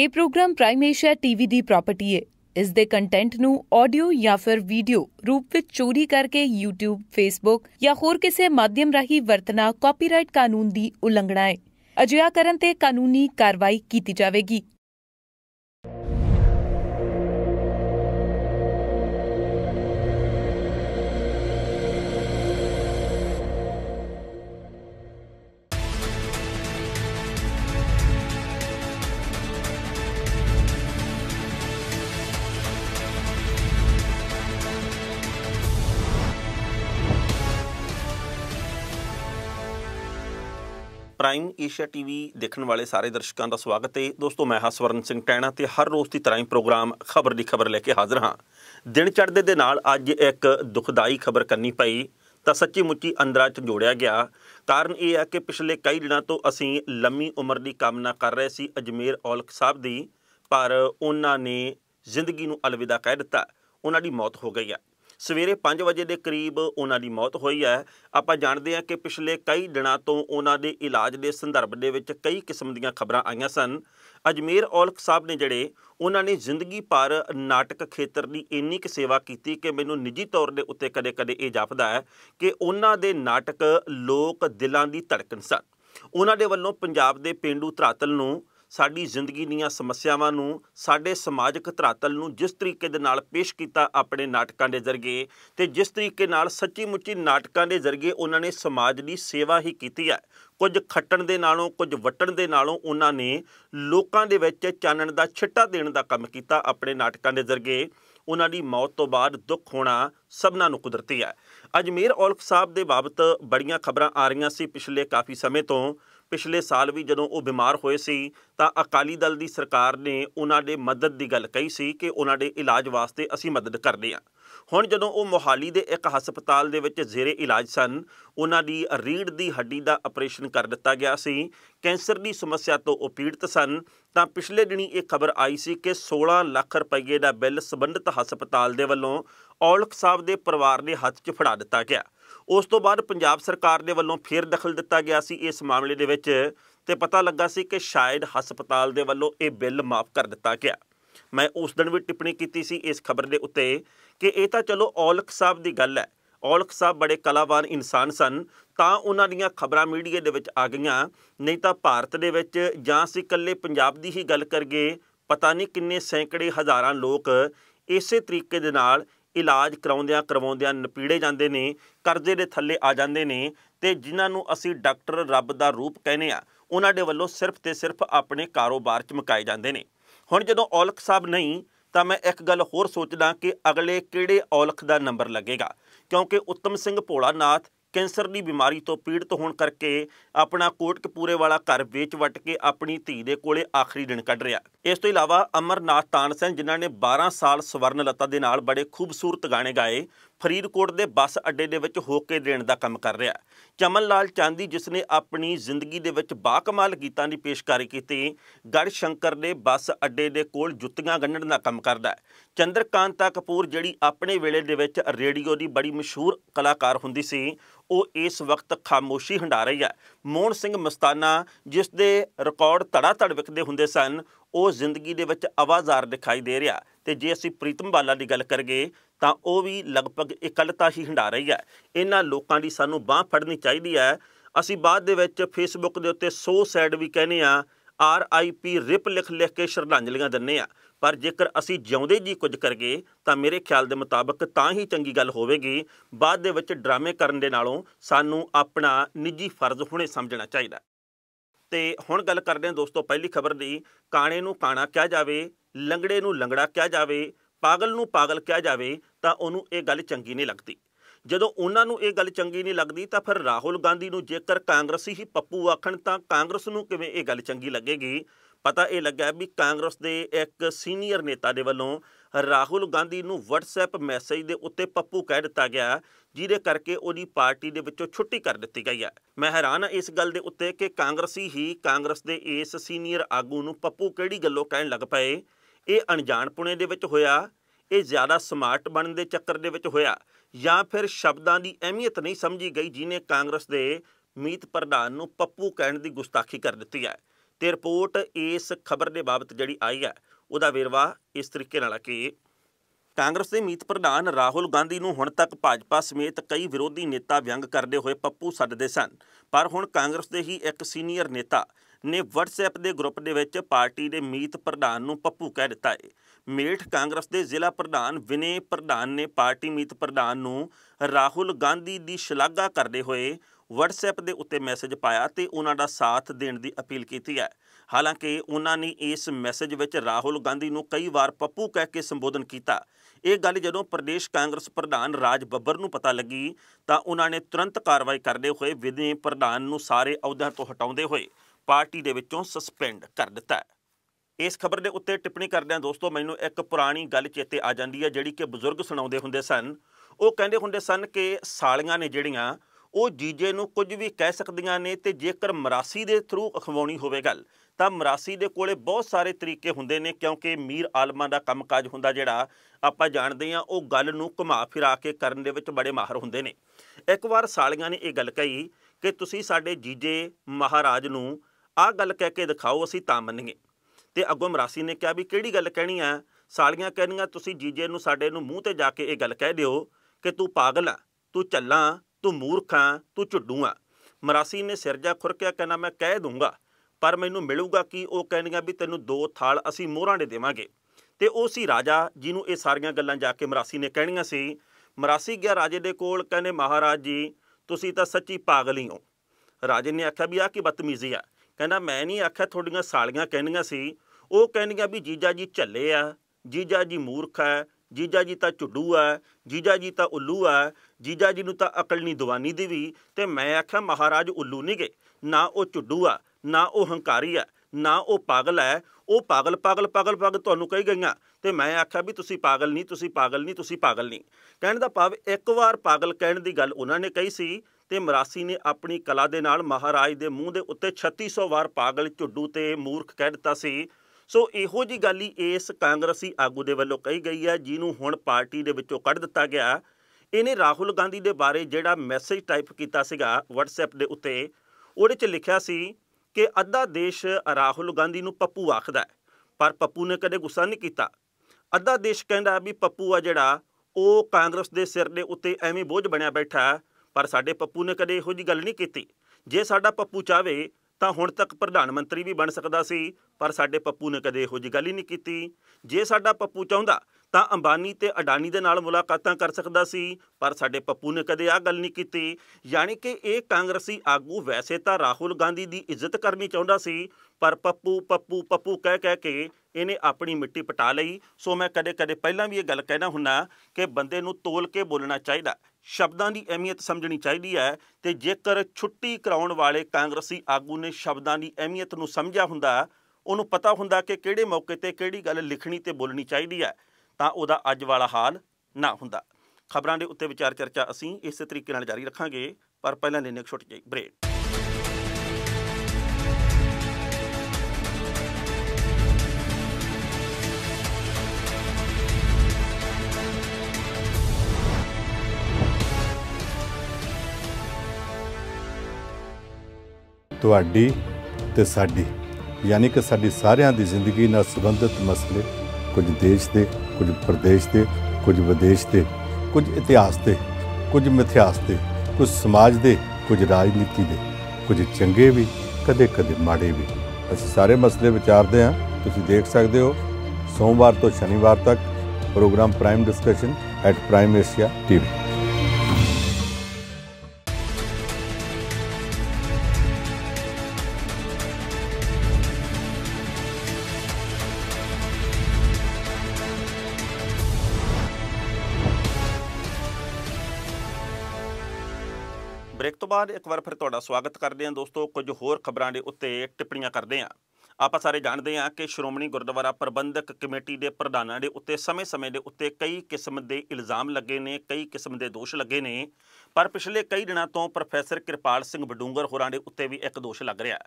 ਇਹ program Prime Asia TV ਦੀ property ਹੈ ਇਸ ਦੇ ਕੰਟੈਂਟ ਨੂੰ ਆਡੀਓ ਜਾਂ ਫਿਰ ਵੀਡੀਓ ਰੂਪ ਵਿੱਚ ਚੋਰੀ ਕਰਕੇ YouTube, Facebook ਜਾਂ ਹੋਰ ਕਿਸੇ ਮਾਧਿਅਮ ਰਾਹੀਂ ਵਰਤਣਾ ਕਾਪੀਰਾਈਟ ਕਾਨੂੰਨ ਦੀ ਉਲੰਘਣਾ ਹੈ ਅਜਿਹਾ ਕਰਨ ਤੇ ਕਾਨੂੰਨੀ ਕਾਰਵਾਈ ਕੀਤੀ ਜਾਵੇਗੀ ਪ੍ਰਾਈਮ ਏਸ਼ੀਆ ਟੀਵੀ ਦੇਖਣ ਵਾਲੇ ਸਾਰੇ ਦਰਸ਼ਕਾਂ ਦਾ ਸਵਾਗਤ ਹੈ ਦੋਸਤੋ ਮੈਂ ਹਾਂ ਸਵਰਨ ਸਿੰਘ ਟੈਣਾ ਤੇ ਹਰ ਰੋਜ਼ ਦੀ ਤਰ੍ਹਾਂ ਹੀ ਪ੍ਰੋਗਰਾਮ ਖਬਰ ਦੀ ਖਬਰ ਲੈ ਕੇ ਹਾਜ਼ਰ ਹਾਂ ਦਿਨ ਚੜ੍ਹਦੇ ਦੇ ਨਾਲ ਅੱਜ ਇੱਕ ਦੁਖਦਾਈ ਖਬਰ ਕੰਨੀ ਪਈ ਤਾਂ ਸੱਚੀ ਮੁੱਚੀ ਅੰਦਰਾਂ ਚ ਜੋੜਿਆ ਗਿਆ ਕਾਰਨ ਇਹ ਹੈ ਕਿ ਪਿਛਲੇ ਕਈ ਦਿਨਾਂ ਤੋਂ ਅਸੀਂ ਲੰਮੀ ਉਮਰ ਦੀ ਕਾਮਨਾ ਕਰ ਰਹੇ ਸੀ ਅਜਮੇਰ ਔਲਖ ਸਾਹਿਬ ਦੀ ਪਰ ਉਹਨਾਂ ਨੇ ਜ਼ਿੰਦਗੀ ਨੂੰ ਅਲਵਿਦਾ ਕਹਿ ਦਿੱਤਾ ਉਹਨਾਂ ਦੀ ਮੌਤ ਹੋ ਗਈ ਹੈ ਸਵੇਰੇ 5 ਵਜੇ ਦੇ ਕਰੀਬ ਉਹਨਾਂ ਦੀ ਮੌਤ ਹੋਈ ਹੈ ਆਪਾਂ ਜਾਣਦੇ ਹਾਂ ਕਿ ਪਿਛਲੇ ਕਈ ਦਿਨਾਂ ਤੋਂ ਉਹਨਾਂ ਦੇ ਇਲਾਜ ਦੇ ਸੰਦਰਭ ਦੇ ਵਿੱਚ ਕਈ ਕਿਸਮ ਦੀਆਂ ਖਬਰਾਂ ਆਈਆਂ ਸਨ ਅਜਮੇਰ ਔਲਖ ਸਾਹਿਬ ਨੇ ਜਿਹੜੇ ਉਹਨਾਂ ਨੇ ਜ਼ਿੰਦਗੀ ਭਰ ਨਾਟਕ ਖੇਤਰ ਦੀ ਇੰਨੀ ਕਿ ਸੇਵਾ ਕੀਤੀ ਕਿ ਮੈਨੂੰ ਨਿੱਜੀ ਤੌਰ ਦੇ ਉੱਤੇ ਕਦੇ-ਕਦੇ ਇਹ ਜਾਪਦਾ ਹੈ ਕਿ ਉਹਨਾਂ ਦੇ ਨਾਟਕ ਲੋਕ ਦਿਲਾਂ ਦੀ ਧੜਕਣ ਸਨ ਉਹਨਾਂ ਦੇ ਵੱਲੋਂ ਪੰਜਾਬ ਦੇ ਪਿੰਡੂ ਧਰਾਤਲ ਨੂੰ ਸਾਡੀ ਜ਼ਿੰਦਗੀ ਦੀਆਂ ਸਮੱਸਿਆਵਾਂ ਨੂੰ ਸਾਡੇ ਸਮਾਜਿਕ ਧਰਾਤਲ ਨੂੰ ਜਿਸ ਤਰੀਕੇ ਦੇ ਨਾਲ ਪੇਸ਼ ਕੀਤਾ ਆਪਣੇ ਨਾਟਕਾਂ ਦੇ ਜ਼ਰੀਏ ਤੇ ਜਿਸ ਤਰੀਕੇ ਨਾਲ ਸੱਚੀ ਮੁੱਚੀ ਨਾਟਕਾਂ ਦੇ ਜ਼ਰੀਏ ਉਹਨਾਂ ਨੇ ਸਮਾਜ ਦੀ ਸੇਵਾ ਹੀ ਕੀਤੀ ਹੈ ਕੁਝ ਖੱਟਣ ਦੇ ਨਾਲੋਂ ਕੁਝ ਵਟਣ ਦੇ ਨਾਲੋਂ ਉਹਨਾਂ ਨੇ ਲੋਕਾਂ ਦੇ ਵਿੱਚ ਚਾਨਣ ਦਾ ਛਿੱਟਾ ਦੇਣ ਦਾ ਕੰਮ ਕੀਤਾ ਆਪਣੇ ਨਾਟਕਾਂ ਦੇ ਜ਼ਰੀਏ ਉਹਨਾਂ ਦੀ ਮੌਤ ਤੋਂ ਬਾਅਦ ਦੁੱਖ ਹੋਣਾ ਸਭਨਾਂ ਨੂੰ ਕੁਦਰਤੀ ਹੈ ਅਜਮੇਰ ਔਲਖ ਸਾਹਿਬ ਦੇ ਬਾਬਤ ਬੜੀਆਂ ਖਬਰਾਂ ਆ ਰਹੀਆਂ ਸੀ ਪਿਛਲੇ ਕਾਫੀ ਸਮੇਂ ਤੋਂ ਪਿਛਲੇ ਸਾਲ ਵੀ ਜਦੋਂ ਉਹ ਬਿਮਾਰ ਹੋਏ ਸੀ ਤਾਂ ਅਕਾਲੀ ਦਲ ਦੀ ਸਰਕਾਰ ਨੇ ਉਹਨਾਂ ਦੇ ਮਦਦ ਦੀ ਗੱਲ ਕਹੀ ਸੀ ਕਿ ਉਹਨਾਂ ਦੇ ਇਲਾਜ ਵਾਸਤੇ ਅਸੀਂ ਮਦਦ ਕਰਦੇ ਹਾਂ ਹੁਣ ਜਦੋਂ ਉਹ ਮੋਹਾਲੀ ਦੇ ਇੱਕ ਹਸਪਤਾਲ ਦੇ ਵਿੱਚ ਜ਼ੇਰੇ ਇਲਾਜ ਸਨ ਉਹਨਾਂ ਦੀ ਰੀੜ ਦੀ ਹੱਡੀ ਦਾ ਆਪਰੇਸ਼ਨ ਕਰ ਦਿੱਤਾ ਗਿਆ ਸੀ ਕੈਂਸਰ ਦੀ ਸਮੱਸਿਆ ਤੋਂ ਉਹ ਪੀੜਤ ਸਨ ਤਾਂ ਪਿਛਲੇ ਦਿਨੀ ਇਹ ਖਬਰ ਆਈ ਸੀ ਕਿ 16 ਲੱਖ ਰੁਪਏ ਦਾ ਬਿੱਲ ਸਬੰਧਤ ਹਸਪਤਾਲ ਦੇ ਵੱਲੋਂ ਔਲਖ ਸਾਹਿਬ ਦੇ ਪਰਿਵਾਰ ਦੇ ਹੱਥ 'ਚ ਫੜਾ ਦਿੱਤਾ ਗਿਆ ਉਸ ਤੋਂ ਬਾਅਦ ਪੰਜਾਬ ਸਰਕਾਰ ਦੇ ਵੱਲੋਂ ਫੇਰ ਦਖਲ ਦਿੱਤਾ ਗਿਆ ਸੀ ਇਸ ਮਾਮਲੇ ਦੇ ਵਿੱਚ ਤੇ ਪਤਾ ਲੱਗਾ ਸੀ ਕਿ ਸ਼ਾਇਦ ਹਸਪਤਾਲ ਦੇ ਵੱਲੋਂ ਇਹ ਬਿੱਲ ਮਾਫ ਕਰ ਦਿੱਤਾ ਗਿਆ ਮੈਂ ਉਸ ਦਿਨ ਵੀ ਟਿੱਪਣੀ ਕੀਤੀ ਸੀ ਇਸ ਖਬਰ ਦੇ ਉੱਤੇ ਕਿ ਇਹ ਤਾਂ ਚਲੋ ਔਲਖ ਸਾਹਿਬ ਦੀ ਗੱਲ ਹੈ ਔਲਖ ਸਾਹਿਬ ਬੜੇ ਕਲਾਵਾਨ ਇਨਸਾਨ ਸਨ ਤਾਂ ਉਹਨਾਂ ਦੀਆਂ ਖਬਰਾਂ ਮੀਡੀਆ ਦੇ ਵਿੱਚ ਆ ਗਈਆਂ ਨਹੀਂ ਤਾਂ ਭਾਰਤ ਦੇ ਵਿੱਚ ਜਾਂ ਸੀ ਇਕੱਲੇ ਪੰਜਾਬ ਦੀ ਹੀ ਗੱਲ ਕਰਗੇ ਪਤਾ ਨਹੀਂ ਕਿੰਨੇ ਸੈਂਕੜੇ ਹਜ਼ਾਰਾਂ ਲੋਕ ਇਸੇ ਤਰੀਕੇ ਦੇ ਨਾਲ ਇਲਾਜ ਕਰਾਉਂਦਿਆਂ ਕਰਵਾਉਂਦਿਆਂ ਨਪੀੜੇ ਜਾਂਦੇ ਨੇ ਕਰਜ਼ੇ ਦੇ ਥੱਲੇ ਆ ਜਾਂਦੇ ਨੇ ਤੇ ਜਿਨ੍ਹਾਂ ਨੂੰ ਅਸੀਂ ਡਾਕਟਰ ਰੱਬ ਦਾ ਰੂਪ ਕਹਿੰਦੇ ਆ ਉਹਨਾਂ ਦੇ ਵੱਲੋਂ ਸਿਰਫ ਤੇ ਸਿਰਫ ਆਪਣੇ ਕਾਰੋਬਾਰ 'ਚ ਮਕਾਏ ਜਾਂਦੇ ਨੇ ਹੁਣ ਜਦੋਂ ਔਲਖ ਸਾਹਿਬ ਨਹੀਂ ਤਾਂ ਮੈਂ ਇੱਕ ਗੱਲ ਹੋਰ ਸੋਚਦਾ ਕਿ ਅਗਲੇ ਕਿਹੜੇ ਔਲਖ ਦਾ ਨੰਬਰ ਲੱਗੇਗਾ ਕਿਉਂਕਿ ਉੱਤਮ ਸਿੰਘ ਨਾਥ ਕੈਂਸਰ ਦੀ ਬਿਮਾਰੀ ਤੋਂ ਪੀੜਤ ਹੋਣ ਕਰਕੇ ਆਪਣਾ ਕੋਟਕਪੂਰੇ ਵਾਲਾ ਘਰ ਵੇਚ ਵਟ ਕੇ ਆਪਣੀ ਧੀ ਦੇ ਕੋਲੇ ਆਖਰੀ ਦਿਨ ਕੱਢ ਰਿਹਾ ਇਸ ਤੋਂ ਇਲਾਵਾ ਅਮਰਨਾਥ ਤਾਨਸੈਨ ਜਿਨ੍ਹਾਂ ਨੇ 12 ਸਾਲ ਸਵਰਨ ਲਤਾ ਦੇ ਨਾਲ ਬੜੇ ਖੂਬਸੂਰਤ ਗਾਣੇ ਗਾਏ ਫਰੀਦਕੋਟ ਦੇ ਬੱਸ ਅੱਡੇ ਦੇ ਵਿੱਚ ਹੋਕੇ ਦੇਣ ਦਾ ਕੰਮ ਕਰ ਰਿਹਾ ਚਮਨ ਲਾਲ ਚਾਂਦੀ ਜਿਸ ਨੇ ਆਪਣੀ ਜ਼ਿੰਦਗੀ ਦੇ ਵਿੱਚ ਬਾਕਮਾਲ ਗੀਤਾਂ ਦੀ ਪੇਸ਼ਕਾਰੀ ਕੀਤੀ ਗੜ ਸ਼ੰਕਰ ਨੇ ਬੱਸ ਅੱਡੇ ਦੇ ਕੋਲ ਜੁੱਤੀਆਂ ਗੰਢਣ ਦਾ ਕੰਮ ਕਰਦਾ ਚੰਦਰਕਾਂਤਾ ਕਪੂਰ ਜਿਹੜੀ ਆਪਣੇ ਵੇਲੇ ਦੇ ਵਿੱਚ ਰੇਡੀਓ ਦੀ ਬੜੀ ਮਸ਼ਹੂਰ ਕਲਾਕਾਰ ਹੁੰਦੀ ਸੀ ਉਹ ਇਸ ਵਕਤ ਖਾਮੋਸ਼ੀ ਹੰਡਾ ਰਹੀ ਹੈ ਮੋਹਨ ਸਿੰਘ ਮਸਤਾਨਾ ਜਿਸ ਦੇ ਰਿਕਾਰਡ ਧੜਾ ਧੜ ਵਿਕਦੇ ਹੁੰਦੇ ਸਨ ਉਹ ਜ਼ਿੰਦਗੀ ਦੇ ਵਿੱਚ ਆਵਾਜ਼ਾਰ ਦਿਖਾਈ ਦੇ ਰਿਹਾ ਤੇ ਜੇ ਅਸੀਂ ਪ੍ਰੀਤਮ ਬਾਲਾ ਦੀ ਗੱਲ ਕਰਗੇ ਤਾਂ ਉਹ ਵੀ ਲਗਭਗ ਇਕੱਲਤਾ ਹੀ ਹੰਡਾ ਰਹੀ ਹੈ ਇਹਨਾਂ ਲੋਕਾਂ ਦੀ ਸਾਨੂੰ ਬਾਹ ਫੜਨੀ ਚਾਹੀਦੀ ਹੈ ਅਸੀਂ ਬਾਅਦ ਦੇ ਵਿੱਚ ਫੇਸਬੁੱਕ ਦੇ ਉੱਤੇ ਸੋ ਸੈਡ ਵੀ ਕਹਿੰਦੇ ਆ ਆਰ ਆਈ ਪੀ ਰਿਪ ਲਿਖ ਲਿਖ ਕੇ ਸ਼ਰਧਾਂਜਲੀਆਂ ਦਿੰਨੇ ਆ ਪਰ ਜੇਕਰ ਅਸੀਂ ਜਿਉਂਦੇ ਜੀ ਕੁਝ ਕਰਗੇ ਤਾਂ ਮੇਰੇ ਖਿਆਲ ਦੇ ਮੁਤਾਬਕ ਤਾਂ ਹੀ ਚੰਗੀ ਗੱਲ ਹੋਵੇਗੀ ਬਾਅਦ ਦੇ ਵਿੱਚ ਡਰਾਮੇ ਕਰਨ ਦੇ ਨਾਲੋਂ ਸਾਨੂੰ ਆਪਣਾ ਨਿੱਜੀ ਫਰਜ਼ ਹੁਣੇ ਸਮਝਣਾ ਚਾਹੀਦਾ ਤੇ ਹੁਣ ਗੱਲ ਕਰਦੇ ਹਾਂ ਦੋਸਤੋ ਪਹਿਲੀ ਖਬਰ ਦੀ ਕਾਣੇ ਨੂੰ ਕਾਣਾ ਕਿਹਾ ਜਾਵੇ ਲੰਗੜੇ ਨੂੰ ਲੰਗੜਾ ਕਿਹਾ ਜਾਵੇ ਪਾਗਲ ਨੂੰ ਪਾਗਲ ਕਿਹਾ ਜਾਵੇ ਤਾਂ ਉਹਨੂੰ ਇਹ ਗੱਲ ਚੰਗੀ ਨਹੀਂ ਲੱਗਦੀ ਜਦੋਂ ਉਹਨਾਂ ਨੂੰ ਇਹ ਗੱਲ ਚੰਗੀ ਨਹੀਂ ਲੱਗਦੀ ਤਾਂ ਫਿਰ ਰਾਹੁਲ ਗਾਂਧੀ ਨੂੰ ਜੇਕਰ ਕਾਂਗਰਸੀ ਹੀ ਪੱਪੂ ਆਖਣ ਤਾਂ ਕਾਂਗਰਸ ਨੂੰ ਕਿਵੇਂ ਇਹ ਗੱਲ ਚੰਗੀ ਲੱਗੇਗੀ ਪਤਾ ਇਹ ਲੱਗਾ ਵੀ ਕਾਂਗਰਸ ਦੇ ਇੱਕ ਸੀਨੀਅਰ ਨੇਤਾ ਦੇ ਵੱਲੋਂ ਰਾਹੁਲ ਗਾਂਧੀ ਨੂੰ WhatsApp ਮੈਸੇਜ ਦੇ ਉੱਤੇ ਪੱਪੂ ਕਹਿ ਦਿੱਤਾ ਗਿਆ ਜਿਹਦੇ ਕਰਕੇ ਉਹਦੀ ਪਾਰਟੀ ਦੇ ਵਿੱਚੋਂ ਛੁੱਟੀ ਕਰ ਦਿੱਤੀ ਗਈ ਹੈ ਮੈਂ ਹੈਰਾਨ ਹਾਂ ਇਸ ਗੱਲ ਦੇ ਉੱਤੇ ਕਿ ਕਾਂਗਰਸੀ ਹੀ ਕਾਂਗਰਸ ਦੇ ਇਸ ਸੀਨੀਅਰ ਆਗੂ ਨੂੰ ਪੱਪੂ ਕਿਹੜੀ ਗੱਲੋਂ ਕਹਿਣ ਲੱਗ ਪਏ ਇਹ ਅਣਜਾਣਪੁਣੇ ਦੇ ਵਿੱਚ ਹੋਇਆ ਇਹ ਜ਼ਿਆਦਾ ਸਮਾਰਟ ਬਣਨ ਦੇ ਚੱਕਰ ਦੇ ਵਿੱਚ ਹੋਇਆ ਜਾਂ ਫਿਰ ਸ਼ਬਦਾਂ ਦੀ ਅਹਿਮੀਅਤ ਨਹੀਂ ਸਮਝੀ ਗਈ ਜਿਨੇ ਕਾਂਗਰਸ ਦੇ ਮੀਤ ਪ੍ਰਧਾਨ ਨੂੰ ਪੱਪੂ ਕਹਿਣ ਦੀ ਗੁਸਤਾਖੀ ਕਰ ਦਿੱਤੀ ਹੈ ਤੇ ਰਿਪੋਰਟ ਇਸ ਖਬਰ ਦੇ ਬਾਬਤ ਜਿਹੜੀ ਆਈ ਹੈ ਉਹਦਾ ਵੇਰਵਾ ਇਸ ਤਰੀਕੇ ਨਾਲ ਕਿ ਕਾਂਗਰਸ ਦੇ ਮੀਤ ਪ੍ਰਧਾਨ ਰਾਹੁਲ ਗਾਂਧੀ ਨੂੰ ਹੁਣ ਤੱਕ ਭਾਜਪਾ ਸਮੇਤ ਕਈ ਵਿਰੋਧੀ ਨੇਤਾ ਵਿਅੰਗ ਕਰਦੇ ਹੋਏ ਪੱਪੂ ਸੱਦਦੇ ਸਨ ਪਰ ਹੁਣ ਕਾਂਗਰਸ ਦੇ ਹੀ ਇੱਕ ਸੀਨੀਅਰ ਨੇਤਾ ਨੇ WhatsApp ਦੇ ਗਰੁੱਪ ਦੇ ਵਿੱਚ ਪਾਰਟੀ ਦੇ ਮੀਤ ਪ੍ਰਧਾਨ ਨੂੰ ਪੱਪੂ ਕਹਿ ਦਿੱਤਾ ਹੈ ਮੇਠ ਕਾਂਗਰਸ ਦੇ ਜ਼ਿਲ੍ਹਾ ਪ੍ਰਧਾਨ ਵਿਨੇ ਪ੍ਰਧਾਨ ਨੇ ਪਾਰਟੀ ਮੀਤ ਪ੍ਰਧਾਨ ਨੂੰ ਰਾਹੁਲ ਗਾਂਧੀ ਦੀ ਸ਼ਲਾਘਾ ਕਰਦੇ ਹੋਏ WhatsApp ਦੇ ਉੱਤੇ ਮੈਸੇਜ ਪਾਇਆ ਤੇ ਉਹਨਾਂ ਦਾ ਸਾਥ ਦੇਣ ਦੀ ਅਪੀਲ ਕੀਤੀ ਹੈ ਹਾਲਾਂਕਿ ਉਹਨਾਂ ਨੇ ਇਸ ਮੈਸੇਜ ਵਿੱਚ ਰਾਹੁਲ ਗਾਂਧੀ ਨੂੰ ਕਈ ਵਾਰ ਪੱਪੂ ਕਹਿ ਕੇ ਸੰਬੋਧਨ ਕੀਤਾ ਇਹ ਗੱਲ ਜਦੋਂ ਪ੍ਰਦੇਸ਼ ਕਾਂਗਰਸ ਪ੍ਰਧਾਨ ਰਾਜ ਬੱਬਰ ਨੂੰ ਪਤਾ ਲੱਗੀ ਤਾਂ ਉਹਨਾਂ ਨੇ ਤੁਰੰਤ ਕਾਰਵਾਈ ਕਰਦੇ ਹੋਏ ਵਿਧੀ ਪ੍ਰਧਾਨ ਨੂੰ ਸਾਰੇ ਅਹੁਦਿਆਂ ਤੋਂ ਹਟਾਉਂਦੇ ਹੋਏ ਪਾਰਟੀ ਦੇ ਵਿੱਚੋਂ ਸਸਪੈਂਡ ਕਰ ਦਿੱਤਾ ਇਸ ਖਬਰ ਦੇ ਉੱਤੇ ਟਿੱਪਣੀ ਕਰਦਿਆਂ ਦੋਸਤੋ ਮੈਨੂੰ ਇੱਕ ਪੁਰਾਣੀ ਗੱਲ ਚੇਤੇ ਆ ਜਾਂਦੀ ਹੈ ਜਿਹੜੀ ਕਿ ਬਜ਼ੁਰਗ ਸੁਣਾਉਂਦੇ ਹੁੰਦੇ ਸਨ ਉਹ ਕਹਿੰਦੇ ਹੁੰਦੇ ਸਨ ਕਿ ਸਾਲੀਆਂ ਨੇ ਜਿਹੜੀਆਂ ਉਹ ਜੀਜੇ ਨੂੰ ਕੁਝ ਵੀ ਕਹਿ ਸਕਦੀਆਂ ਨੇ ਤੇ ਜੇਕਰ ਮਰਾਸੀ ਦੇ ਥਰੂ ਅਖਵਾਉਣੀ ਹੋਵੇ ਗੱਲ ਤਾਂ ਮਰਾਸੀ ਦੇ ਕੋਲੇ ਬਹੁਤ ਸਾਰੇ ਤਰੀਕੇ ਹੁੰਦੇ ਨੇ ਕਿਉਂਕਿ ਮੀਰ ਆਲਮਾਂ ਦਾ ਕੰਮਕਾਜ ਹੁੰਦਾ ਜਿਹੜਾ ਆਪਾਂ ਜਾਣਦੇ ਆ ਉਹ ਗੱਲ ਨੂੰ ਘੁਮਾ ਫਿਰਾ ਕੇ ਕਰਨ ਦੇ ਵਿੱਚ ਬੜੇ ਮਾਹਰ ਹੁੰਦੇ ਨੇ ਇੱਕ ਵਾਰ ਸਾਲੀਆਂ ਨੇ ਇਹ ਗੱਲ ਕਹੀ ਕਿ ਤੁਸੀਂ ਸਾਡੇ ਜੀਜੇ ਮਹਾਰਾਜ ਨੂੰ ਆਹ ਗੱਲ ਕਹਿ ਕੇ ਦਿਖਾਓ ਅਸੀਂ ਤਾਂ ਮੰਨੀਏ ਤੇ ਅੱਗੋਂ ਮਰਾਸੀ ਨੇ ਕਿਹਾ ਵੀ ਕਿਹੜੀ ਗੱਲ ਕਹਿਣੀ ਆ ਸਾਲੀਆਂ ਕਹਿੰਦੀਆਂ ਤੁਸੀਂ ਜੀਜੇ ਨੂੰ ਸਾਡੇ ਨੂੰ ਮੂੰਹ ਤੇ ਜਾ ਕੇ ਇਹ ਗੱਲ ਕਹਿ ਦਿਓ ਕਿ ਤੂੰ ਪਾਗਲ ਆ ਤੂੰ ਚੱਲਾਂ ਤੂੰ ਮੂਰਖਾਂ ਤੂੰ ਝੁੱਡੂ ਆ ਮਰਾਸੀ ਨੇ ਸਿਰ ਜਾ ਖੁਰਕਿਆ ਕਹਿੰਦਾ ਮੈਂ ਕਹਿ ਦੂੰਗਾ ਪਰ ਮੈਨੂੰ ਮਿਲੂਗਾ ਕਿ ਉਹ ਕਹਿੰਦੀਆਂ ਵੀ ਤੈਨੂੰ ਦੋ ਥਾਲ ਅਸੀਂ ਮੋਹਰਾਂ ਦੇ ਦੇਵਾਂਗੇ ਤੇ ਉਹ ਸੀ ਰਾਜਾ ਜਿਹਨੂੰ ਇਹ ਸਾਰੀਆਂ ਗੱਲਾਂ ਜਾ ਕੇ ਮਰਾਸੀ ਨੇ ਕਹਿਣੀਆਂ ਸੀ ਮਰਾਸੀ ਗਿਆ ਰਾਜੇ ਦੇ ਕੋਲ ਕਹਿੰਦੇ ਮਹਾਰਾਜ ਜੀ ਤੁਸੀਂ ਤਾਂ ਸੱਚੀ ਹੀ ਹੋ ਰਾਜੇ ਨੇ ਆਖਿਆ ਵੀ ਆ ਕੀ ਬਤਮੀਜ਼ੀ ਆ ਕਹਿੰਦਾ ਮੈਂ ਨਹੀਂ ਆਖਿਆ ਤੁਹਾਡੀਆਂ ਸਾਲੀਆਂ ਕਹਿਣੀਆਂ ਸੀ ਉਹ ਕਹਿੰਦੀਆਂ ਵੀ ਜੀਜਾ ਜੀ ਝੱਲੇ ਆ ਜੀਜਾ ਜੀ ਮੂਰਖ ਆ ਜੀਜਾ ਜੀ ਤਾਂ ਝੁੱਡੂ ਆ ਜੀਜਾ ਜੀ ਤਾਂ ਉੱਲੂ ਆ ਜੀਜਾ ਜੀ ਨੂੰ ਤਾਂ ਅਕਲ ਨਹੀਂ ਦਿਵਾਨੀ ਦੀ ਵੀ ਤੇ ਮੈਂ ਆਖਿਆ ਮਹਾਰਾਜ ਉੱਲੂ ਨਹੀਂਗੇ ਨਾ ਉਹ ਝੁੱਡੂ ਆ ਨਾ ਉਹ ਹੰਕਾਰੀ ਆ ਨਾ ਉਹ ਪਾਗਲ ਹੈ ਉਹ ਪਾਗਲ ਪਾਗਲ ਪਾਗਲ ਪਾਗਲ ਤੁਹਾਨੂੰ ਕਹੀ ਗਈਆਂ ਤੇ ਮੈਂ ਆਖਿਆ ਵੀ ਤੁਸੀਂ ਪਾਗਲ ਨਹੀਂ ਤੁਸੀਂ ਪਾਗਲ ਨਹੀਂ ਤੁਸੀਂ ਪਾਗਲ ਨਹੀਂ ਕਹਿਣ ਦਾ ਭਾਵ ਇੱਕ ਵਾਰ ਪਾਗਲ ਕਹਿਣ ਦੀ ਗੱਲ ਉਹਨਾਂ ਨੇ ਕਹੀ ਸੀ ਤੇ ਮਰਾਸੀ ਨੇ ਆਪਣੀ ਕਲਾ ਦੇ ਨਾਲ ਮਹਾਰਾਜ ਦੇ ਮੂੰਹ ਦੇ ਉੱਤੇ 3600 ਵਾਰ ਪਾਗਲ ਝੁੱਡੂ ਤੇ ਮੂਰਖ ਕਹਿ ਦਿੱਤਾ ਸੀ ਸੋ ਇਹੋ ਜੀ ਗੱਲ ਹੀ ਇਸ ਕਾਂਗਰਸੀ ਆਗੂ ਦੇ ਵੱਲੋਂ ਕਹੀ ਗਈ ਹੈ ਜਿਹਨੂੰ ਹੁਣ ਪਾਰਟੀ ਦੇ ਵਿੱਚੋਂ ਕੱਢ ਦਿੱਤਾ ਗਿਆ ਇਹਨੇ ਰਾਹੁਲ ਗਾਂਧੀ ਦੇ ਬਾਰੇ ਜਿਹੜਾ ਮੈਸੇਜ ਟਾਈਪ ਕੀਤਾ ਸੀਗਾ WhatsApp ਦੇ ਉੱਤੇ ਉਹਦੇ 'ਚ ਲਿਖਿਆ ਸੀ ਕਿ ਅੱਧਾ ਦੇਸ਼ ਰਾਹੁਲ ਗਾਂਧੀ ਨੂੰ ਪੱਪੂ ਆਖਦਾ ਹੈ ਪਰ ਪੱਪੂ ਨੇ ਕਦੇ ਗੁੱਸਾ ਨਹੀਂ ਕੀਤਾ ਅੱਧਾ ਦੇਸ਼ ਕਹਿੰਦਾ ਵੀ ਪੱਪੂ ਆ ਜਿਹੜਾ ਉਹ ਕਾਂਗਰਸ ਦੇ ਸਿਰ ਦੇ ਉੱਤੇ ਐਵੇਂ ਬੋਝ ਬਣਿਆ ਬੈਠਾ ਪਰ ਸਾਡੇ ਪੱਪੂ ਨੇ ਕਦੇ ਇਹੋ ਜੀ ਗੱਲ ਨਹੀਂ ਕੀਤੀ ਜੇ ਸਾਡਾ ਪੱਪੂ ਚਾਵੇ ਤਾਂ ਹੁਣ ਤੱਕ ਪ੍ਰਧਾਨ ਮੰਤਰੀ ਵੀ ਬਣ ਸਕਦਾ ਸੀ ਪਰ ਸਾਡੇ ਪੱਪੂ ਨੇ ਕਦੇ ਇਹੋ ਜੀ ਗੱਲ ਹੀ ਨਹੀਂ ਕੀਤੀ ਜੇ ਸਾਡਾ ਪੱਪੂ ਚਾਹੁੰਦਾ ਤਾਂ ਅੰਬਾਨੀ ਤੇ ਅਡਾਨੀ ਦੇ ਨਾਲ ਮੁਲਾਕਾਤਾਂ ਕਰ ਸਕਦਾ ਸੀ ਪਰ ਸਾਡੇ ਪੱਪੂ ਨੇ ਕਦੇ ਆ ਗੱਲ ਨਹੀਂ ਕੀਤੀ ਯਾਨੀ ਕਿ ਇਹ ਕਾਂਗਰਸੀ ਆਗੂ ਵੈਸੇ ਤਾਂ ਰਾਹੁਲ ਗਾਂਧੀ ਦੀ ਇੱਜ਼ਤ ਕਰਨੀ ਚਾਹੁੰਦਾ ਸੀ ਪਰ ਪੱਪੂ ਪੱਪੂ ਪੱਪੂ ਕਹਿ ਕਹਿ ਕੇ ਇਹਨੇ ਆਪਣੀ ਮਿੱਟੀ ਪਟਾ ਲਈ ਸੋ ਮੈਂ ਕਦੇ-ਕਦੇ ਪਹਿਲਾਂ ਵੀ ਇਹ ਗੱਲ ਕਹਿਣਾ ਹੁੰਨਾ ਕਿ ਬੰਦੇ ਨੂੰ ਤੋਲ ਕੇ ਬੋਲਣਾ ਚਾਹੀਦਾ ਸ਼ਬਦਾਂ ਦੀ ਅਹਿਮੀਅਤ ਸਮਝਣੀ ਚਾਹੀਦੀ ਹੈ ਤੇ ਜੇਕਰ ਛੁੱਟੀ ਕਰਾਉਣ ਵਾਲੇ ਕਾਂਗਰਸੀ ਆਗੂ ਨੇ ਸ਼ਬਦਾਂ ਦੀ ਅਹਿਮੀਅਤ ਨੂੰ ਸਮਝਿਆ ਹੁੰਦਾ ਉਹਨੂੰ ਪਤਾ ਹੁੰਦਾ ਕਿ ਕਿਹੜੇ ਮੌਕੇ ਤੇ ਕਿਹੜੀ ਗੱਲ ਲਿਖਣੀ ਤੇ ਬੋਲਣੀ ਚਾਹੀਦੀ ਹੈ ਤਾਂ ਉਹਦਾ ਅੱਜ ਵਾਲਾ ਹਾਲ ਨਾ ਹੁੰਦਾ ਖਬਰਾਂ ਦੇ ਉੱਤੇ ਵਿਚਾਰ ਚਰਚਾ ਅਸੀਂ ਇਸੇ ਤਰੀਕੇ ਨਾਲ ਜਾਰੀ ਰੱਖਾਂਗੇ ਪਰ ਪਹਿਲਾਂ ਲੈਣੇ ਇੱਕ ਛੋਟੀ ਜਿਹੀ ਬ੍ਰੇਕ ਤੁਹਾਡੀ ਤੇ ਸਾਡੀ ਯਾਨੀ ਕਿ ਸਾਡੀ ਸਾਰਿਆਂ ਦੀ ਜ਼ਿੰਦਗੀ ਨਾਲ ਸੰਬੰਧਿਤ ਮਸਲੇ ਕੁਝ ਦੇਸ਼ ਤੇ ਕੁਝ ਪ੍ਰਦੇਸ਼ ਤੇ ਕੁਝ ਵਿਦੇਸ਼ ਤੇ ਕੁਝ ਇਤਿਹਾਸ ਤੇ ਕੁਝ ਮਿਥਿਹਾਸ ਤੇ ਕੁਝ ਸਮਾਜ ਦੇ ਕੁਝ ਰਾਜਨੀਤੀ ਦੇ ਕੁਝ ਚੰਗੇ ਵੀ ਕਦੇ-ਕਦੇ ਮਾੜੇ ਵੀ ਅਸੀਂ ਸਾਰੇ ਮਸਲੇ ਵਿਚਾਰਦੇ ਹਾਂ ਤੁਸੀਂ ਦੇਖ ਸਕਦੇ ਹੋ ਸੋਮਵਾਰ ਤੋਂ ਸ਼ਨੀਵਾਰ ਤੱਕ program Prime discussion at Prime Asia TV ਬਾਅਦ ਇੱਕ ਵਾਰ ਫਿਰ ਤੁਹਾਡਾ ਸਵਾਗਤ ਕਰਦੇ ਹਾਂ ਦੋਸਤੋ ਕੁਝ ਹੋਰ ਖਬਰਾਂ ਦੇ ਉੱਤੇ ਟਿੱਪਣੀਆਂ ਕਰਦੇ ਹਾਂ ਆਪਾਂ ਸਾਰੇ ਜਾਣਦੇ ਹਾਂ ਕਿ ਸ਼੍ਰੋਮਣੀ ਗੁਰਦੁਆਰਾ ਪ੍ਰਬੰਧਕ ਕਮੇਟੀ ਦੇ ਪ੍ਰਧਾਨਾਂ ਦੇ ਉੱਤੇ ਸਮੇਂ-ਸਮੇਂ ਦੇ ਉੱਤੇ ਕਈ ਕਿਸਮ ਦੇ ਇਲਜ਼ਾਮ ਲੱਗੇ ਨੇ ਕਈ ਕਿਸਮ ਦੇ ਦੋਸ਼ ਲੱਗੇ ਨੇ ਪਰ ਪਿਛਲੇ ਕਈ ਦਿਨਾਂ ਤੋਂ ਪ੍ਰੋਫੈਸਰ ਕਿਰਪਾਲ ਸਿੰਘ ਬਡੂੰਗਰ ਹੋਰਾਂ ਦੇ ਉੱਤੇ ਵੀ ਇੱਕ ਦੋਸ਼ ਲੱਗ ਰਿਹਾ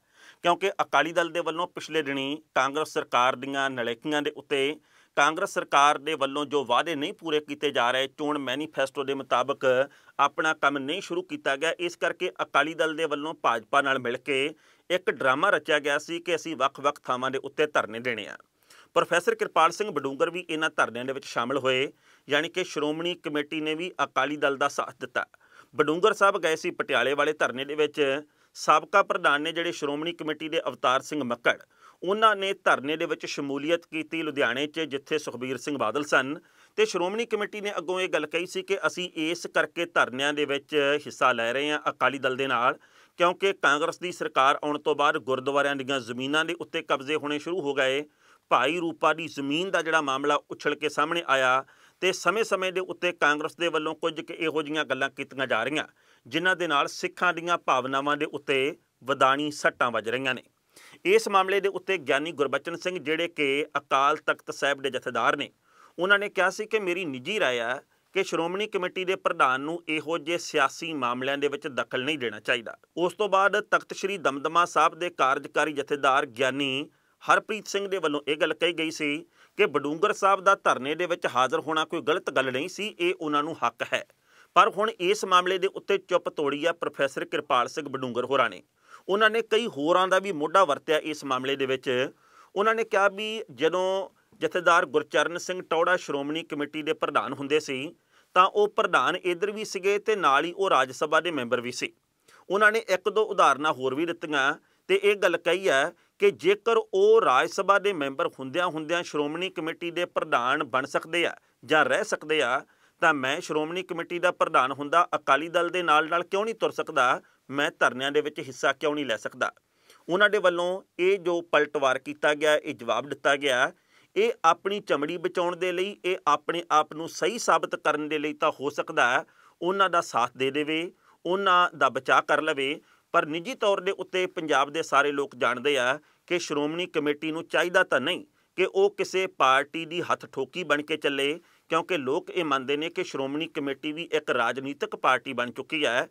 ਕਿਉਂਕਿ ਅਕਾਲੀ ਦਲ ਦੇ ਵੱਲੋਂ ਪਿਛਲੇ ਦਿਨੀ ਕਾਂਗਰਸ ਸਰਕਾਰ ਦੀਆਂ ਨਲੇਕੀਆਂ ਦੇ ਉੱਤੇ ਕਾਂਗਰਸ ਸਰਕਾਰ ਦੇ ਵੱਲੋਂ ਜੋ ਵਾਅਦੇ ਨਹੀਂ ਪੂਰੇ ਕੀਤੇ ਜਾ ਰਹੇ ਚੋਣ ਮੈਨੀਫੈਸਟੋ ਦੇ ਮੁਤਾਬਕ ਆਪਣਾ ਕੰਮ ਨਹੀਂ ਸ਼ੁਰੂ ਕੀਤਾ ਗਿਆ ਇਸ ਕਰਕੇ ਅਕਾਲੀ ਦਲ ਦੇ ਵੱਲੋਂ ਭਾਜਪਾ ਨਾਲ ਮਿਲ ਕੇ ਇੱਕ ਡਰਾਮਾ ਰਚਿਆ ਗਿਆ ਸੀ ਕਿ ਅਸੀਂ ਵੱਖ-ਵੱਖ ਥਾਵਾਂ ਦੇ ਉੱਤੇ ਧਰਨੇ ਦੇਣੇ ਆ ਪ੍ਰੋਫੈਸਰ ਕਿਰਪਾਲ ਸਿੰਘ ਬਡੂੰਗਰ ਵੀ ਇਹਨਾਂ ਧਰਨਿਆਂ ਦੇ ਵਿੱਚ ਸ਼ਾਮਲ ਹੋਏ ਯਾਨੀ ਕਿ ਸ਼੍ਰੋਮਣੀ ਕਮੇਟੀ ਨੇ ਵੀ ਅਕਾਲੀ ਦਲ ਦਾ ਸਾਥ ਦਿੱਤਾ ਬਡੂੰਗਰ ਸਾਹਿਬ ਗਏ ਸੀ ਪਟਿਆਲੇ ਵਾਲੇ ਧਰਨੇ ਦੇ ਵਿੱਚ ਸਾਬਕਾ ਪ੍ਰਧਾਨ ਨੇ ਜਿਹੜੇ ਸ਼੍ਰੋਮਣੀ ਕਮੇਟੀ ਦੇ ਅਵਤਾਰ ਸਿੰਘ ਮੱਕੜ ਉਹਨਾਂ ਨੇ ਧਰਨੇ ਦੇ ਵਿੱਚ ਸ਼ਮੂਲੀਅਤ ਕੀਤੀ ਲੁਧਿਆਣੇ 'ਚ ਜਿੱਥੇ ਸੁਖਬੀਰ ਸਿੰਘ ਬਾਦਲ ਸਨ ਤੇ ਸ਼੍ਰੋਮਣੀ ਕਮੇਟੀ ਨੇ ਅੱਗੋਂ ਇਹ ਗੱਲ ਕਹੀ ਸੀ ਕਿ ਅਸੀਂ ਇਸ ਕਰਕੇ ਧਰਨਿਆਂ ਦੇ ਵਿੱਚ ਹਿੱਸਾ ਲੈ ਰਹੇ ਹਾਂ ਅਕਾਲੀ ਦਲ ਦੇ ਨਾਲ ਕਿਉਂਕਿ ਕਾਂਗਰਸ ਦੀ ਸਰਕਾਰ ਆਉਣ ਤੋਂ ਬਾਅਦ ਗੁਰਦੁਆਰਿਆਂ ਦੀਆਂ ਜ਼ਮੀਨਾਂ ਦੇ ਉੱਤੇ ਕਬਜ਼ੇ ਹੋਣੇ ਸ਼ੁਰੂ ਹੋ ਗਏ ਭਾਈ ਰੂਪਾ ਦੀ ਜ਼ਮੀਨ ਦਾ ਜਿਹੜਾ ਮਾਮਲਾ ਉਛਲ ਕੇ ਸਾਹਮਣੇ ਆਇਆ ਤੇ ਸਮੇਂ-ਸਮੇਂ ਦੇ ਉੱਤੇ ਕਾਂਗਰਸ ਦੇ ਵੱਲੋਂ ਕੁਝ ਇਹੋ ਜਿਹੀਆਂ ਗੱਲਾਂ ਕੀਤੀਆਂ ਜਾ ਰਹੀਆਂ ਜਿਨ੍ਹਾਂ ਦੇ ਨਾਲ ਸਿੱਖਾਂ ਦੀਆਂ ਭਾਵਨਾਵਾਂ ਦੇ ਉੱਤੇ ਵਦਾਨੀ ਸੱਟਾਂ ਵੱਜ ਰਹੀਆਂ ਨੇ ਇਸ ਮਾਮਲੇ ਦੇ ਉੱਤੇ ਗਿਆਨੀ ਗੁਰਬਚਨ ਸਿੰਘ ਜਿਹੜੇ ਕਿ ਅਕਾਲ ਤਖਤ ਸਾਹਿਬ ਦੇ ਜਥੇਦਾਰ ਨੇ ਉਹਨਾਂ ਨੇ ਕਿਹਾ ਸੀ ਕਿ ਮੇਰੀ ਨਿੱਜੀ رائے ਆ ਕਿ ਸ਼੍ਰੋਮਣੀ ਕਮੇਟੀ ਦੇ ਪ੍ਰਧਾਨ ਨੂੰ ਇਹੋ ਜਿਹੇ ਸਿਆਸੀ ਮਾਮਲਿਆਂ ਦੇ ਵਿੱਚ ਦਖਲ ਨਹੀਂ ਦੇਣਾ ਚਾਹੀਦਾ ਉਸ ਤੋਂ ਬਾਅਦ ਤਖਤ ਸ੍ਰੀ ਦਮਦਮਾ ਸਾਹਿਬ ਦੇ ਕਾਰਜਕਾਰੀ ਜਥੇਦਾਰ ਗਿਆਨੀ ਹਰਪ੍ਰੀਤ ਸਿੰਘ ਦੇ ਵੱਲੋਂ ਇਹ ਗੱਲ ਕਹੀ ਗਈ ਸੀ ਕਿ ਬਡੂੰਗਰ ਸਾਹਿਬ ਦਾ ਧਰਨੇ ਦੇ ਵਿੱਚ ਹਾਜ਼ਰ ਹੋਣਾ ਕੋਈ ਗਲਤ ਗੱਲ ਨਹੀਂ ਸੀ ਇਹ ਉਹਨਾਂ ਨੂੰ ਹੱਕ ਹੈ ਪਰ ਹੁਣ ਇਸ ਮਾਮਲੇ ਦੇ ਉੱਤੇ ਚੁੱਪ ਤੋੜੀ ਆ ਪ੍ਰੋਫੈਸਰ ਕਿਰਪਾਲ ਸਿੰਘ ਬਡੂੰਗਰ ਹੋਰਾਂ ਨੇ ਉਹਨਾਂ ਨੇ ਕਈ ਹੋਰਾਂ ਦਾ ਵੀ ਮੋਢਾ ਵਰਤਿਆ ਇਸ ਮਾਮਲੇ ਦੇ ਵਿੱਚ ਉਹਨਾਂ ਨੇ ਕਿਹਾ ਵੀ ਜਦੋਂ ਜਥੇਦਾਰ ਗੁਰਚਰਨ ਸਿੰਘ ਟੌੜਾ ਸ਼੍ਰੋਮਣੀ ਕਮੇਟੀ ਦੇ ਪ੍ਰਧਾਨ ਹੁੰਦੇ ਸੀ ਤਾਂ ਉਹ ਪ੍ਰਧਾਨ ਇਧਰ ਵੀ ਸੀਗੇ ਤੇ ਨਾਲ ਹੀ ਉਹ ਰਾਜ ਸਭਾ ਦੇ ਮੈਂਬਰ ਵੀ ਸੀ ਉਹਨਾਂ ਨੇ ਇੱਕ ਦੋ ਉਦਾਹਰਨਾਂ ਹੋਰ ਵੀ ਦਿੱਤੀਆਂ ਤੇ ਇਹ ਗੱਲ ਕਹੀ ਹੈ ਕਿ ਜੇਕਰ ਉਹ ਰਾਜ ਸਭਾ ਦੇ ਮੈਂਬਰ ਹੁੰਦਿਆਂ ਹੁੰਦਿਆਂ ਸ਼੍ਰੋਮਣੀ ਕਮੇਟੀ ਦੇ ਪ੍ਰਧਾਨ ਬਣ ਸਕਦੇ ਆ ਜਾਂ ਰਹਿ ਸਕਦੇ ਆ ਤਾਂ ਮੈਂ ਸ਼੍ਰੋਮਣੀ ਕਮੇਟੀ ਦਾ ਪ੍ਰਧਾਨ ਹੁੰਦਾ ਅਕਾਲੀ ਦਲ ਦੇ ਨਾਲ ਨਾਲ ਕਿਉਂ ਨਹੀਂ ਤੁਰ ਸਕਦਾ ਮੈਂ ਧਰਨਿਆਂ ਦੇ ਵਿੱਚ ਹਿੱਸਾ ਕਿਉਂ ਨਹੀਂ ਲੈ ਸਕਦਾ ਉਹਨਾਂ ਦੇ ਵੱਲੋਂ ਇਹ ਜੋ ਪਲਟਵਾਰ ਕੀਤਾ ਗਿਆ ਇਹ ਜਵਾਬ ਦਿੱਤਾ ਗਿਆ ਇਹ ਆਪਣੀ ਚਮੜੀ ਬਚਾਉਣ ਦੇ ਲਈ ਇਹ ਆਪਣੇ ਆਪ ਨੂੰ ਸਹੀ ਸਾਬਤ ਕਰਨ ਦੇ ਲਈ ਤਾਂ ਹੋ ਸਕਦਾ ਉਹਨਾਂ ਦਾ ਸਾਥ ਦੇ ਦੇਵੇ ਉਹਨਾਂ ਦਾ ਬਚਾਅ ਕਰ ਲਵੇ ਪਰ ਨਿੱਜੀ ਤੌਰ ਦੇ ਉੱਤੇ ਪੰਜਾਬ ਦੇ ਸਾਰੇ ਲੋਕ ਜਾਣਦੇ ਆ ਕਿ ਸ਼੍ਰੋਮਣੀ ਕਮੇਟੀ ਨੂੰ ਚਾਹੀਦਾ ਤਾਂ ਨਹੀਂ ਕਿ ਉਹ ਕਿਸੇ ਪਾਰਟੀ ਦੀ ਹੱਥ ਠੋਕੀ ਬਣ ਕੇ ਚੱਲੇ ਕਿਉਂਕਿ ਲੋਕ ਇਹ ਮੰਨਦੇ ਨੇ ਕਿ ਸ਼੍ਰੋਮਣੀ ਕਮੇਟੀ ਵੀ ਇੱਕ ਰਾਜਨੀਤਿਕ ਪਾਰਟੀ ਬਣ ਚੁੱਕੀ ਹੈ